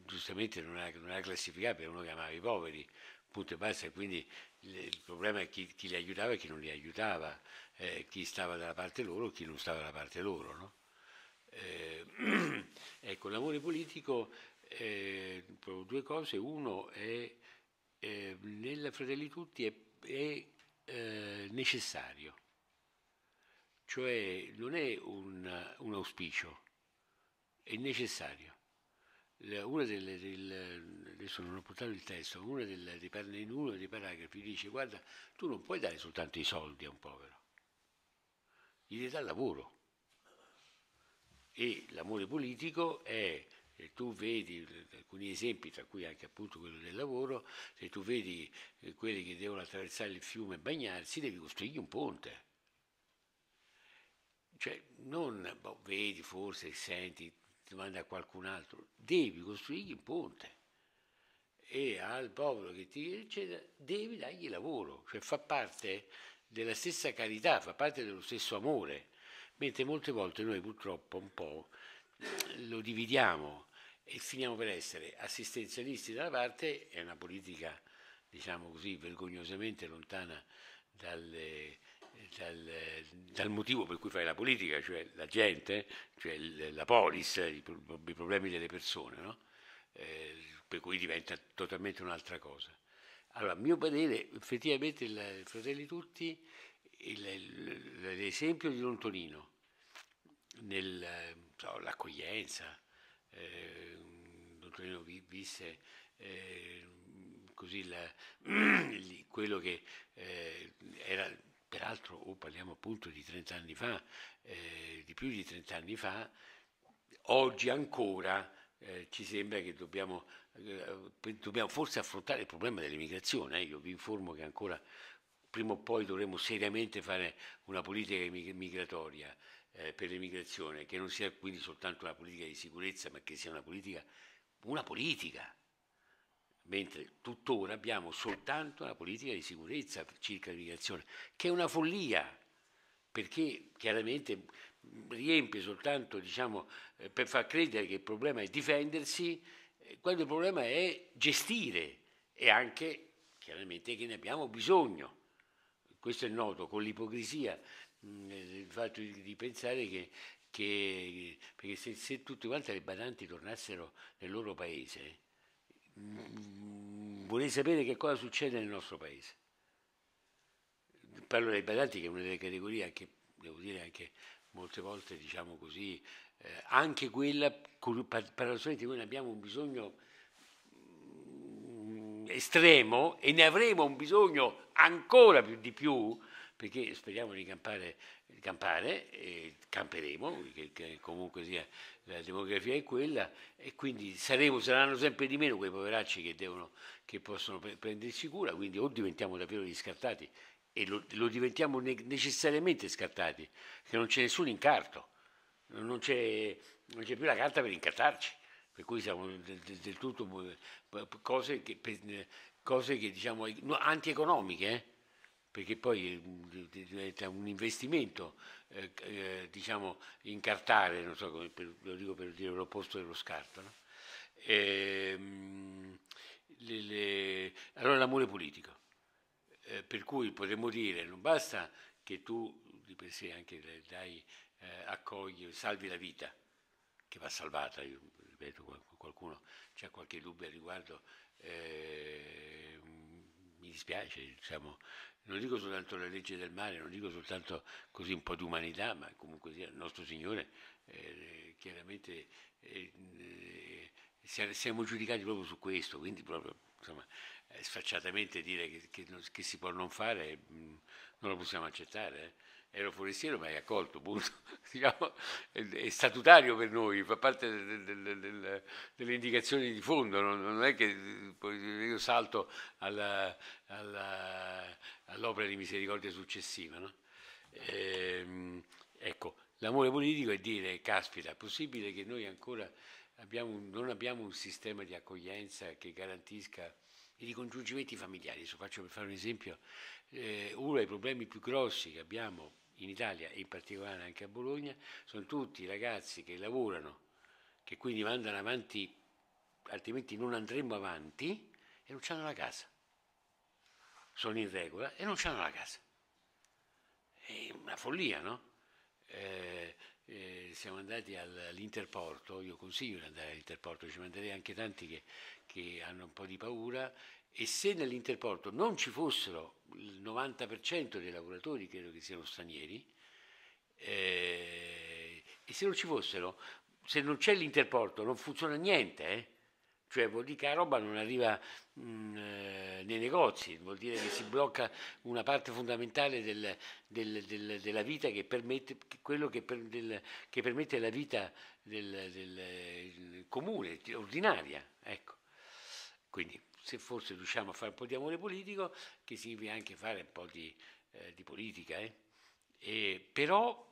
giustamente non era, non era classificabile, uno che amava i poveri, punto e basta. Quindi il problema è chi, chi li aiutava e chi non li aiutava, eh, chi stava dalla parte loro e chi non stava dalla parte loro. No? Eh, [CLEARS THROAT] ecco, l'amore politico, eh, due cose. Uno è, eh, nella Fratelli Tutti è, è eh, necessario, cioè non è un, un auspicio, è necessario. Una delle, del, adesso non ho portato il testo, una delle, in uno dei paragrafi dice guarda, tu non puoi dare soltanto i soldi a un povero, gli devi dare lavoro. E l'amore politico è se tu vedi alcuni esempi, tra cui anche appunto quello del lavoro, se tu vedi eh, quelli che devono attraversare il fiume e bagnarsi, devi costruirgli un ponte. Cioè, non boh, vedi, forse, senti, ti manda a qualcun altro, devi costruirgli un ponte e al popolo che ti eccetera, devi dargli lavoro, cioè fa parte della stessa carità, fa parte dello stesso amore, mentre molte volte noi purtroppo un po' lo dividiamo e finiamo per essere assistenzialisti da una parte, è una politica diciamo così vergognosamente lontana dalle dal, dal, motivo per cui fai la politica, cioè la gente, cioè la polis, i, problemi delle persone, no? eh, per cui diventa totalmente un'altra cosa. Allora, a mio parere, effettivamente, il, Fratelli Tutti, il, il, l'esempio di Don Tonino, nell'accoglienza, so, eh, Lontonino visse eh, così la, [CLEARS THROAT] quello che eh, era l'altro, o parliamo appunto di 30 anni fa, eh, di più di 30 anni fa, oggi ancora eh, ci sembra che dobbiamo, eh, eh dobbiamo, forse affrontare il problema dell'immigrazione. Eh. Io vi informo che ancora prima o poi dovremo seriamente fare una politica migratoria eh, per l'immigrazione, che non sia quindi soltanto una politica di sicurezza, ma che sia una politica, una politica mentre tuttora abbiamo soltanto una politica di sicurezza circa l'immigrazione, che è una follia, perché chiaramente mm, riempie soltanto, diciamo, eh, per far credere che il problema è difendersi, eh, quando il problema è gestire e anche chiaramente che ne abbiamo bisogno. Questo è noto, con l'ipocrisia, mm, eh, il fatto di pensare che, che perché se, se tutti quanti le badanti tornassero nel loro paese, vorrei sapere che cosa succede nel nostro paese. Parlo dei badanti che è una delle categorie che devo dire anche molte volte, diciamo così, eh, anche quella, paradossalmente noi ne abbiamo un bisogno mm, estremo e ne avremo un bisogno ancora più di più perché speriamo di campare, campare e camperemo, che, che comunque sia la demografia è quella, e quindi saremo, saranno sempre di meno quei poveracci che, devono, che possono pre- prendersi cura, quindi o diventiamo davvero gli scartati e lo, lo diventiamo ne- necessariamente scartati, che non c'è nessun incarto, non c'è, non c'è più la carta per incartarci per cui siamo del, del, del tutto eh, cose che, cose che diciamo antieconomiche, eh? perché poi mm, diventa un investimento, eh, eh, diciamo, incartare, non so come per, lo dico per dire l'opposto dello scarto. No? E, ehm, le, le, allora l'amore politico, eh, per cui potremmo dire non basta che tu di per sé anche dai, eh, accogli, salvi la vita, che va salvata, io ripeto, qualcuno c'è qualche dubbio al riguardo, eh, mi dispiace, diciamo, non dico soltanto le leggi del mare, non dico soltanto così un po' di umanità, ma comunque sia il nostro Signore eh, chiaramente eh, eh siamo giudicati proprio su questo, quindi proprio insomma, eh, sfacciatamente dire che, che, che si può non fare mm, non lo possiamo accettare. Eh ero forestiero ma hai accolto, punto. [LAUGHS] Diciamo, è, statutario per noi, fa parte del, del, del, delle indicazioni di fondo, non, non, è che io salto alla, alla, all'opera di misericordia successiva. No? E, ehm, ecco, l'amore politico è dire, caspita, è possibile che noi ancora abbiamo, non abbiamo un sistema di accoglienza che garantisca i ricongiungimenti familiari, adesso faccio per fare un esempio, eh, uno dei problemi più grossi che abbiamo in Italia e in particolare anche a Bologna, sono tutti ragazzi che lavorano, che quindi mandano avanti, altrimenti non andremo avanti e non hanno la casa. Sono in regola e non hanno la casa. È una follia, no? Eh, eh, siamo andati all'interporto, io consiglio di andare all'interporto, ci manderei anche tanti che, che hanno un po' di paura e se nell'interporto non ci fossero il 90% dei lavoratori credo che siano stranieri, eh, e se non ci fossero, se non c'è l'interporto non funziona niente, eh? cioè vuol dire che la roba non arriva mh, mm, eh, nei negozi, vuol dire che si blocca una parte fondamentale del, del, del, della vita che permette, quello che, per, che permette la vita del, comune, ordinaria. Ecco. Quindi se forse riusciamo a fare un po' di amore politico, che significa anche fare un po' di, eh, di politica, eh? E, però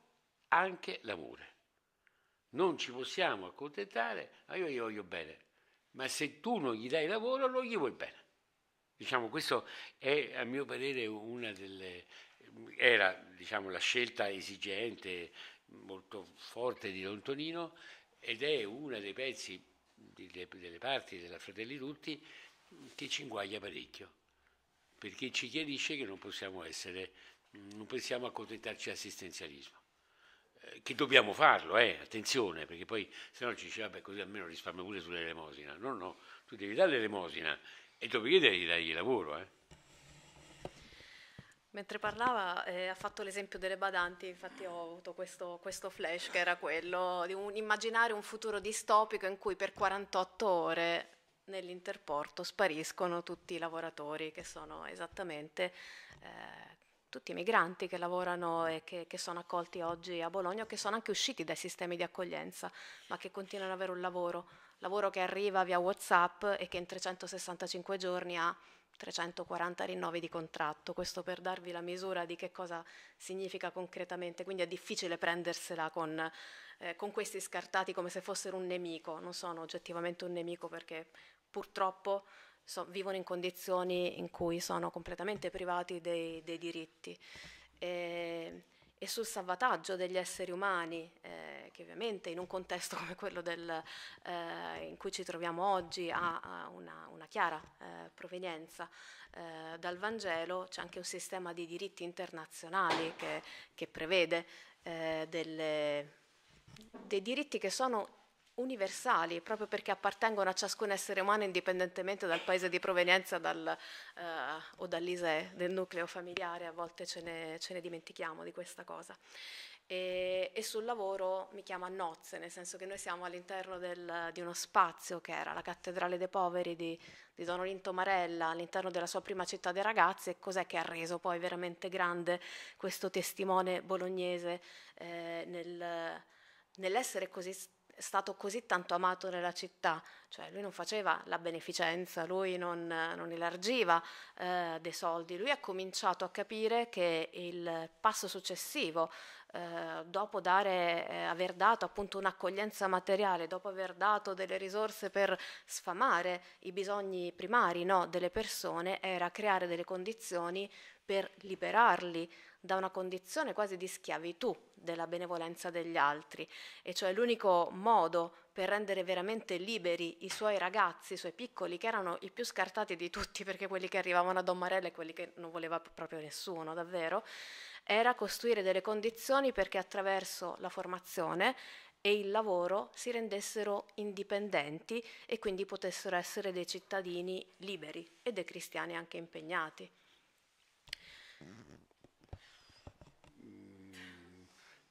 anche l'amore. Non ci possiamo accontentare, ma io gli voglio bene, ma se tu non gli dai lavoro non gli vuoi bene. Diciamo, questo è a mio parere una delle... era diciamo, la scelta esigente, molto forte di Don Tonino ed è uno dei pezzi, delle parti della Fratelli Tutti che ci inguaglia parecchio, perché ci chiarisce che non possiamo essere, non possiamo accontentarci assistenzialismo. Eh, che dobbiamo farlo, eh, attenzione, perché poi se no ci dice vabbè così almeno risparmio pure sull'elemosina. No, no, tu devi dare l'elemosina e dopodiché devi dargli lavoro. Eh. Mentre parlava eh, ha fatto l'esempio delle badanti, infatti ho avuto questo, questo flash che era quello di un, immaginare un futuro distopico in cui per 48 ore nell'interporto spariscono tutti i lavoratori che sono esattamente eh, tutti i migranti che lavorano e che, che, sono accolti oggi a Bologna, che sono anche usciti dai sistemi di accoglienza, ma che continuano ad avere un lavoro, lavoro che arriva via Whatsapp e che in 365 giorni ha 340 rinnovi di contratto, questo per darvi la misura di che cosa significa concretamente, quindi è difficile prendersela con, eh, con questi scartati come se fossero un nemico, non sono oggettivamente un nemico perché purtroppo so, vivono in condizioni in cui sono completamente privati dei, dei diritti. E, ehm, e sul salvataggio degli esseri umani, eh, che ovviamente in un contesto [LAUGHS] come quello del, eh, in cui ci troviamo oggi ha, ha una, una, chiara eh, provenienza eh, dal Vangelo, c'è anche un sistema di diritti internazionali che, che prevede eh, delle, dei diritti che sono universali, proprio perché appartengono a ciascun essere umano indipendentemente dal paese di provenienza dal, eh, o dall'ISE, del nucleo familiare, a volte ce ne, ce ne dimentichiamo di questa cosa. E, e, sul lavoro mi chiama nozze, nel senso che noi siamo all'interno del, di uno spazio che era la Cattedrale dei Poveri di, di Don Olinto Marella, all'interno della sua prima città dei ragazzi, e cos'è che ha reso poi veramente grande questo testimone bolognese eh, nel, nell'essere così stato così tanto amato nella città, cioè lui non faceva la beneficenza, lui non, non elargiva eh, dei soldi, lui ha cominciato a capire che il passo successivo, eh, dopo dare, eh, aver dato appunto un'accoglienza materiale, dopo aver dato delle risorse per sfamare i bisogni primari no, delle persone, era creare delle condizioni per liberarli da una condizione quasi di schiavitù della benevolenza degli altri, e cioè l'unico modo per rendere veramente liberi i suoi ragazzi, i suoi piccoli, che erano i più scartati di tutti, perché quelli che arrivavano a Don Marella e quelli che non voleva proprio nessuno, davvero, era costruire delle condizioni perché attraverso la formazione e il lavoro si rendessero indipendenti e quindi potessero essere dei cittadini liberi e dei cristiani anche impegnati.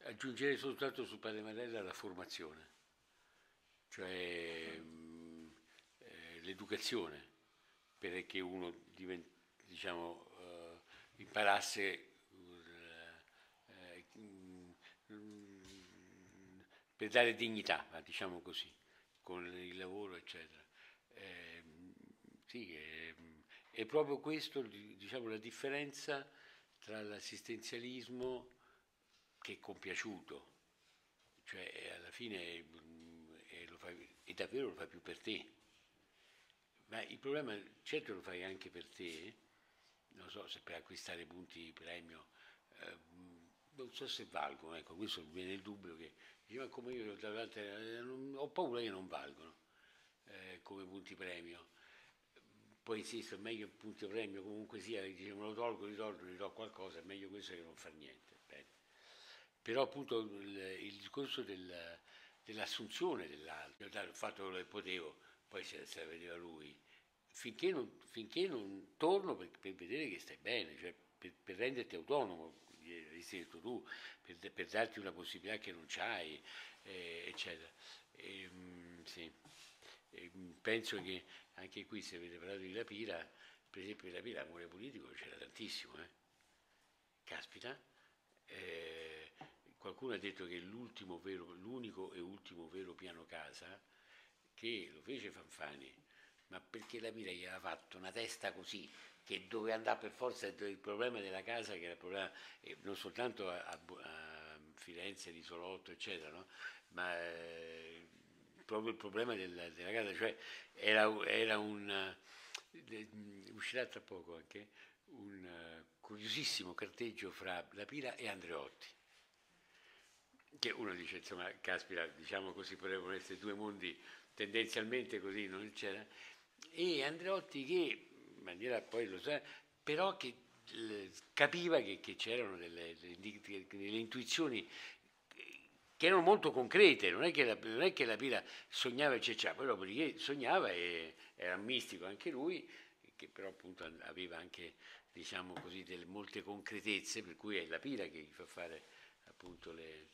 aggiungerei soltanto su Padre Pademarella la formazione, cioè mh, mm, eh, l'educazione, perché uno divent, diciamo, eh, imparasse eh, eh mm, per dare dignità, diciamo così, con il lavoro, eccetera. Ehm, sì, è, ehm, è, proprio questo diciamo, la differenza tra l'assistenzialismo che è compiaciuto, cioè alla fine eh, lo fai, e davvero lo fai più per te. Ma il problema, certo lo fai anche per te, non so se per acquistare punti premio, eh, non so se valgono, ecco, questo viene il dubbio che, ma come io eh, non, ho paura che non valgono eh, come punti premio. Poi insisto, è meglio il punto premio comunque sia, diciamo, lo tolgo, li tolgo, gli do qualcosa, è meglio questo che non far niente. Bene però appunto il, il discorso del, dell'assunzione dell'altro, ho fatto quello che potevo, poi se, la vedeva lui, finché non, finché non torno per, per, vedere che stai bene, cioè per, per renderti autonomo, sei detto tu, per, per, darti una possibilità che non c'hai, eh, eccetera. E, ehm, sì. e, ehm, penso che anche qui se avete parlato di Lapira, per esempio in Lapira l'amore politico c'era tantissimo, eh? caspita. Eh, qualcuno ha detto che vero, l'unico e ultimo vero piano casa che lo fece Fanfani, ma perché la Mira gli aveva fatto una testa così che doveva andare per forza il problema della casa, che era il problema eh, non soltanto a, a, a Firenze, Risolotto, eccetera, no? ma eh, proprio il problema della, della casa, cioè era, era un... Eh, uscirà tra poco anche un uh, curiosissimo carteggio fra La Pira e Andreotti che uno dice, insomma, caspita, diciamo così, potrebbero essere due mondi tendenzialmente così, non c'era, e Andreotti che, in maniera poi lo sa, però che capiva che, che c'erano delle, delle, intuizioni che erano molto concrete, non è che la, non è che la Pira sognava e cecciava, poi dopodiché sognava e era mistico anche lui, che però appunto aveva anche, diciamo così, delle, molte concretezze, per cui è la Pira che gli fa fare appunto le,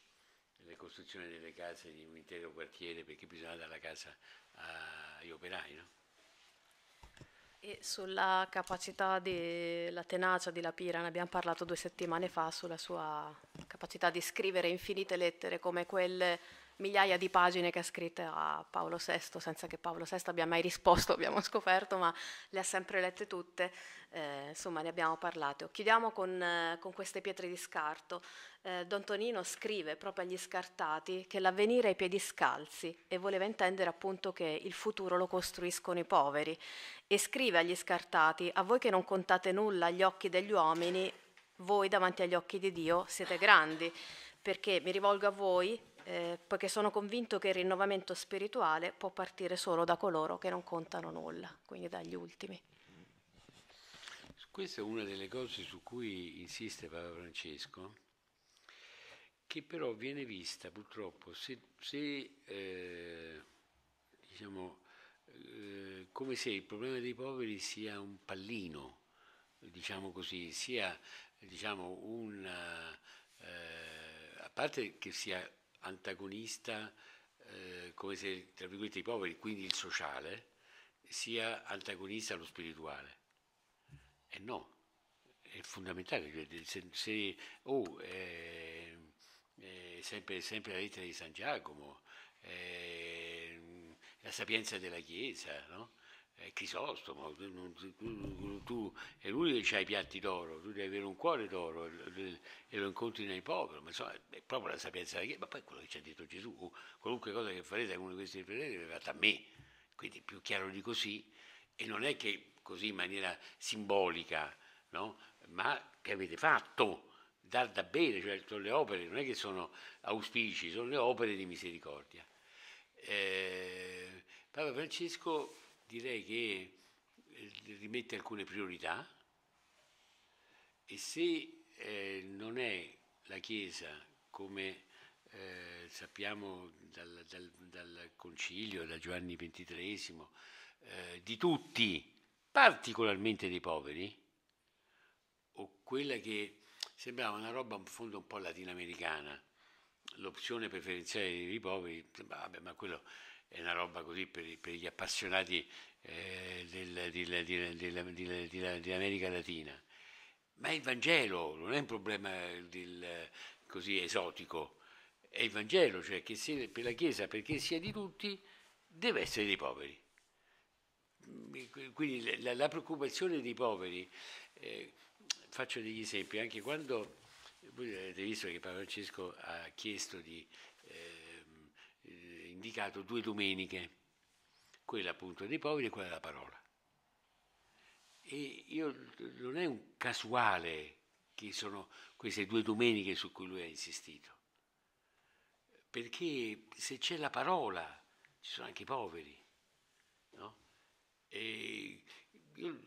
le costruzioni delle case di un intero quartiere perché bisogna dare la casa agli operai. No? E sulla capacità della tenacia di La Pira, ne abbiamo parlato due settimane fa, sulla sua capacità di scrivere infinite lettere come quelle migliaia di pagine che ha scritto a Paolo VI, senza che Paolo VI abbia mai risposto, [LAUGHS] abbiamo scoperto, ma le ha sempre lette tutte, eh, insomma ne abbiamo parlato. Chiudiamo con, eh, con queste pietre di scarto. Eh, Don Tonino scrive proprio agli scartati che l'avvenire è ai piedi scalzi e voleva intendere appunto che il futuro lo costruiscono i poveri e scrive agli scartati a voi che non contate nulla agli occhi degli uomini, voi davanti agli occhi di Dio siete grandi perché mi rivolgo a voi eh, poiché sono convinto che il rinnovamento spirituale può partire solo da coloro che non contano nulla, quindi dagli ultimi. Questa è una delle cose su cui insiste Papa Francesco, che però viene vista purtroppo se, se eh, diciamo, eh, come se il problema dei poveri sia un pallino, diciamo così, sia diciamo, un... Eh, a parte che sia antagonista, eh, come se tra virgolette i poveri, quindi il sociale, sia antagonista allo spirituale. E no, è fondamentale. Cioè, se, se oh, è, eh, eh, sempre, sempre, la lettera di San Giacomo, è, eh, la sapienza della Chiesa, no? è eh, Crisostomo, tu, è lui che ha i piatti d'oro, tu devi avere un cuore d'oro e lo incontri nei poveri, ma insomma è proprio la sapienza della Chiesa, ma poi quello che ci ha detto Gesù, qualunque cosa che farete a uno di questi fratelli l'aveva fatta a me, quindi più chiaro di così, e non è che così in maniera simbolica, no? ma che avete fatto, dar da bere, cioè sono le opere, non è che sono auspici, sono le opere di misericordia. Eh, Papa Francesco direi che eh, rimette alcune priorità e se eh, non è la Chiesa come eh, sappiamo dal, dal, dal, concilio, da Giovanni XXIII, eh, di tutti, particolarmente dei poveri, o quella che sembrava una roba in fondo un po' latinoamericana, l'opzione preferenziale dei poveri, vabbè, ma quello è una roba così per, per gli appassionati eh, dell'America Latina. Ma il Vangelo non è un problema così esotico, è il Vangelo, cioè che se, per la Chiesa, perché sia di tutti, deve essere dei poveri. Quindi la, la preoccupazione dei poveri, eh, faccio degli esempi, anche quando voi avete visto che Papa Francesco ha chiesto di dedicato due domeniche, quella appunto dei poveri e quella della parola. E io, non è un casuale che sono queste due domeniche su cui lui ha insistito, perché se c'è la parola ci sono anche i poveri, no? E io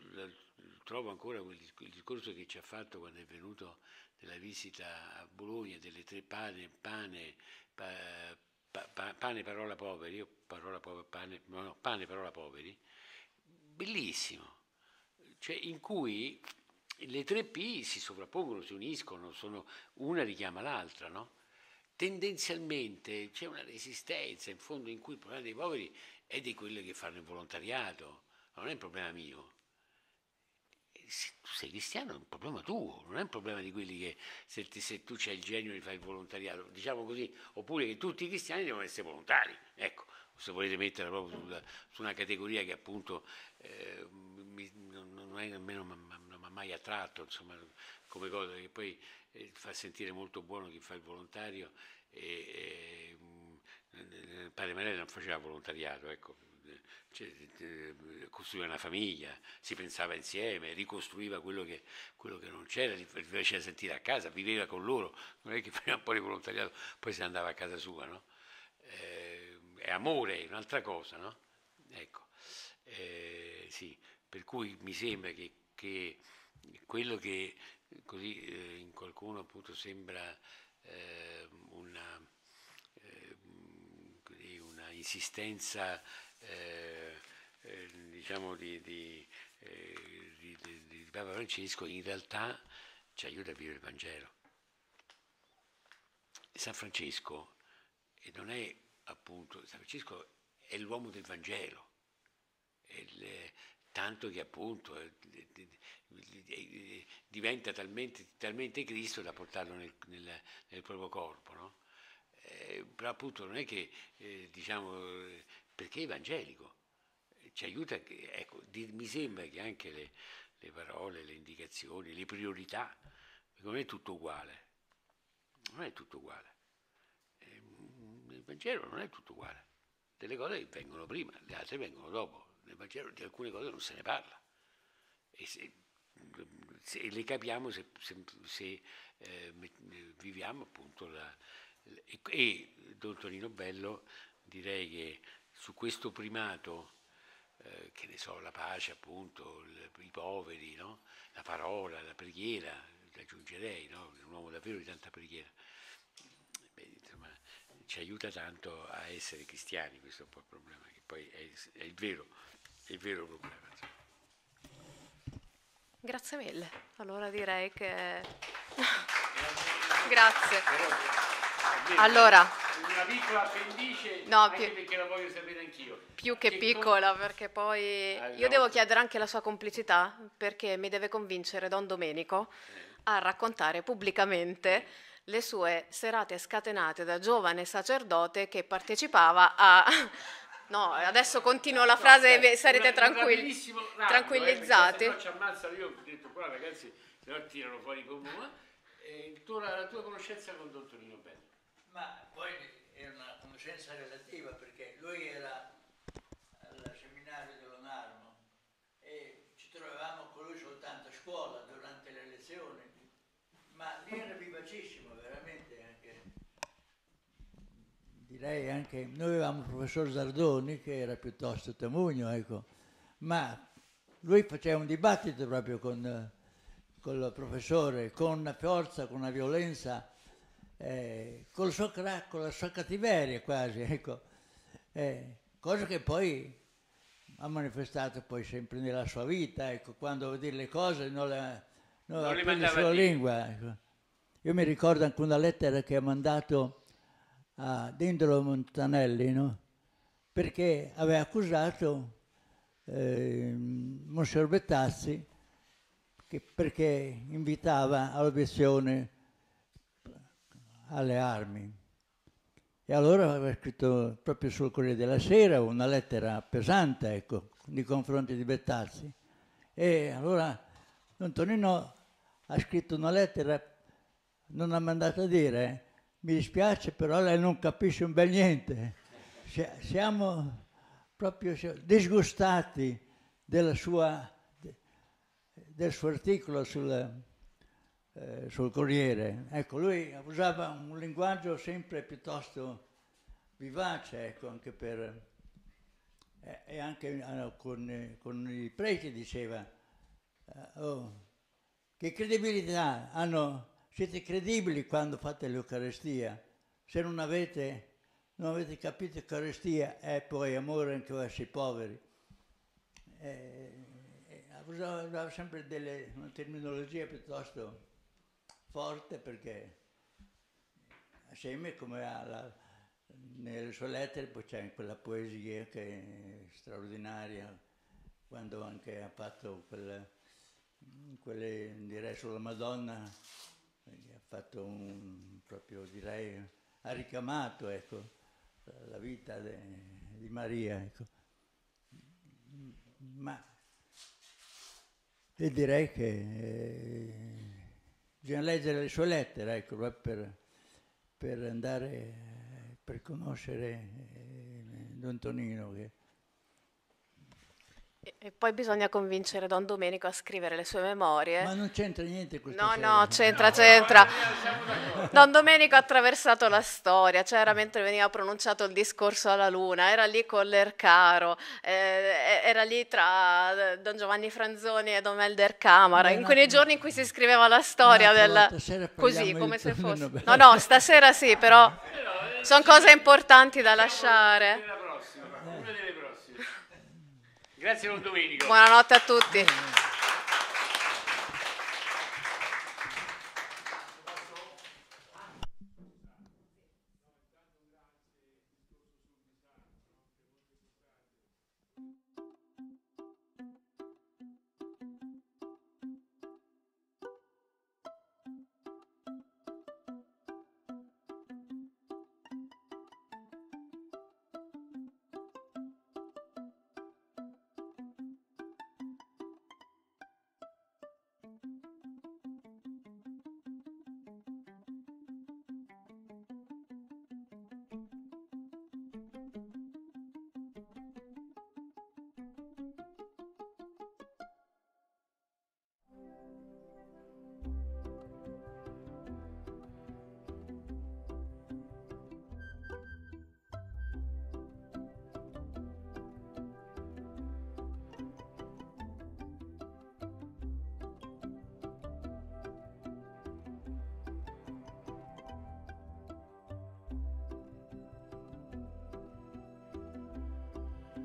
trovo ancora quel, quel discorso che ci ha fatto quando è venuto nella visita a Bologna delle tre pane, pane, pa, pa, pane parola poveri, io parola poveri, pane, no, pane parola poveri, bellissimo, cioè in cui le tre P si sovrappongono, si uniscono, sono, una richiama l'altra, no? Tendenzialmente c'è una resistenza in fondo in cui il problema dei poveri è di quelli che fanno il volontariato, non è un problema mio se tu sei cristiano è un problema tuo, non è un problema di quelli che se, ti, se tu c'hai il genio di fare il volontariato, diciamo così, oppure che tutti i cristiani devono essere volontari, ecco, se volete metterla proprio sulla, su una categoria che appunto eh, mi, non, non, è nemmeno mi ha mai attratto, insomma, come cosa che poi eh, fa sentire molto buono chi fa il volontario e, e mm, Padre Marella non faceva volontariato, ecco cioè, eh, eh, costruiva una famiglia, si pensava insieme, ricostruiva quello che, quello che non c'era, li faceva sentire a casa, viveva con loro, non è che prima [LAUGHS] un po' di volontariato poi se andava a casa sua, no? Eh, è amore, è un'altra cosa, no? Ecco, eh, sì, per cui mi sembra che, che quello che così eh, in qualcuno appunto sembra eh, una, una insistenza eh, eh, diciamo di, eh, di, di, di Papa Francesco in realtà ci aiuta a vivere il Vangelo. San Francesco e non è appunto, San Francesco è l'uomo del Vangelo, il, tanto che appunto diventa talmente, talmente Cristo da portarlo nel, nel, nel proprio corpo, no? eh, però appunto non è che eh, diciamo, perché è evangelico. Ci aiuta, ecco, di, mi sembra che anche le, le, parole, le indicazioni, le priorità, non è tutto uguale. Non è tutto uguale. Nel ehm, Vangelo non è tutto uguale. Delle cose vengono prima, le altre vengono dopo. Nel Vangelo di alcune cose non se ne parla. E se, se le capiamo se, se, se eh, viviamo appunto la, e, e Don Tonino Bello direi che su questo primato, eh, che ne so, la pace appunto, il, i poveri, no? la parola, la preghiera, aggiungerei, no? un uomo davvero di tanta preghiera, Beh, insomma, ci aiuta tanto a essere cristiani, questo è un po' il problema, che poi è, è il, vero, è il vero problema. Insomma. Grazie mille, allora direi che... [LAUGHS] Grazie. Allora una piccola appendice no, più, perché la voglio sapere anch'io. Più che, che piccola, con... perché poi allora. Ah, io devo chiedere anche la sua complicità perché mi deve convincere Don Domenico eh. a raccontare pubblicamente le sue serate scatenate da giovane sacerdote che partecipava a [LAUGHS] No, adesso continuo la frase, no, sarete tranquilli, rango, eh, tranquillizzati. Eh, se no ci ammazzano, io ho detto qua ragazzi, se no tirano fuori come eh, la tua conoscenza con Don Tonino Belli ma poi era una conoscenza relativa perché lui era al seminario di Lonarno e ci trovavamo con lui soltanto a scuola durante le lezioni, ma lì era vivacissimo veramente anche. Direi anche, noi avevamo il professor Zardoni che era piuttosto temugno, ecco, ma lui faceva un dibattito proprio con, con il professore, con una forza, con una violenza eh, suo, con la sua cattiveria quasi, [LAUGHS] ecco. eh, cosa che poi ha manifestato poi sempre nella sua vita, ecco, quando vuol dire le cose non, la, non, non le mandava sulla lingua. Ecco. Io mi ricordo anche una lettera che ha mandato a Dindolo Montanelli, no? perché aveva accusato eh, Monsignor Bettazzi che, perché invitava all'obiezione alle armi. E allora aveva scritto proprio sul Corriere della Sera una lettera pesante, ecco, nei confronti di Bettazzi. E allora Antonino ha scritto una lettera, non ha mandato a dire, eh. mi dispiace però lei non capisce un bel niente. Siamo proprio disgustati sua, del suo articolo sul eh, sul Corriere. Ecco, lui usava un linguaggio sempre piuttosto vivace, ecco, anche per... Eh, e anche eh, con, con, i preti diceva, eh, oh, che credibilità hanno, siete credibili quando fate l'Eucarestia, se non avete, non avete capito l'Eucarestia è eh, poi amore anche verso i poveri. usava sempre delle, una terminologia piuttosto forte perché assieme come alla, nelle sue lettere poi c'è quella poesia che è straordinaria quando anche ha fatto quelle, quelle direi sulla Madonna ha fatto un proprio direi ha ricamato ecco, la vita de, di Maria ecco. ma e direi che eh, bisogna leggere le sue lettere, ecco, per, per andare per conoscere eh, Don Tonino che e poi bisogna convincere Don Domenico a scrivere le sue memorie. Ma non c'entra niente questo. No, sera. no, c'entra, no, c'entra. No, eh, Don Domenico ha attraversato la storia, cioè era mentre veniva pronunciato il discorso alla luna, era lì con l'Ercaro, eh, era lì tra eh, Don Giovanni Franzoni e Don Melder Camara, in quei giorni in cui si scriveva la storia del... Così, come se fosse... No, no, stasera sì, però eh, sono cose importanti da lasciare. Grazie Don Domenico. Buonanotte a tutti.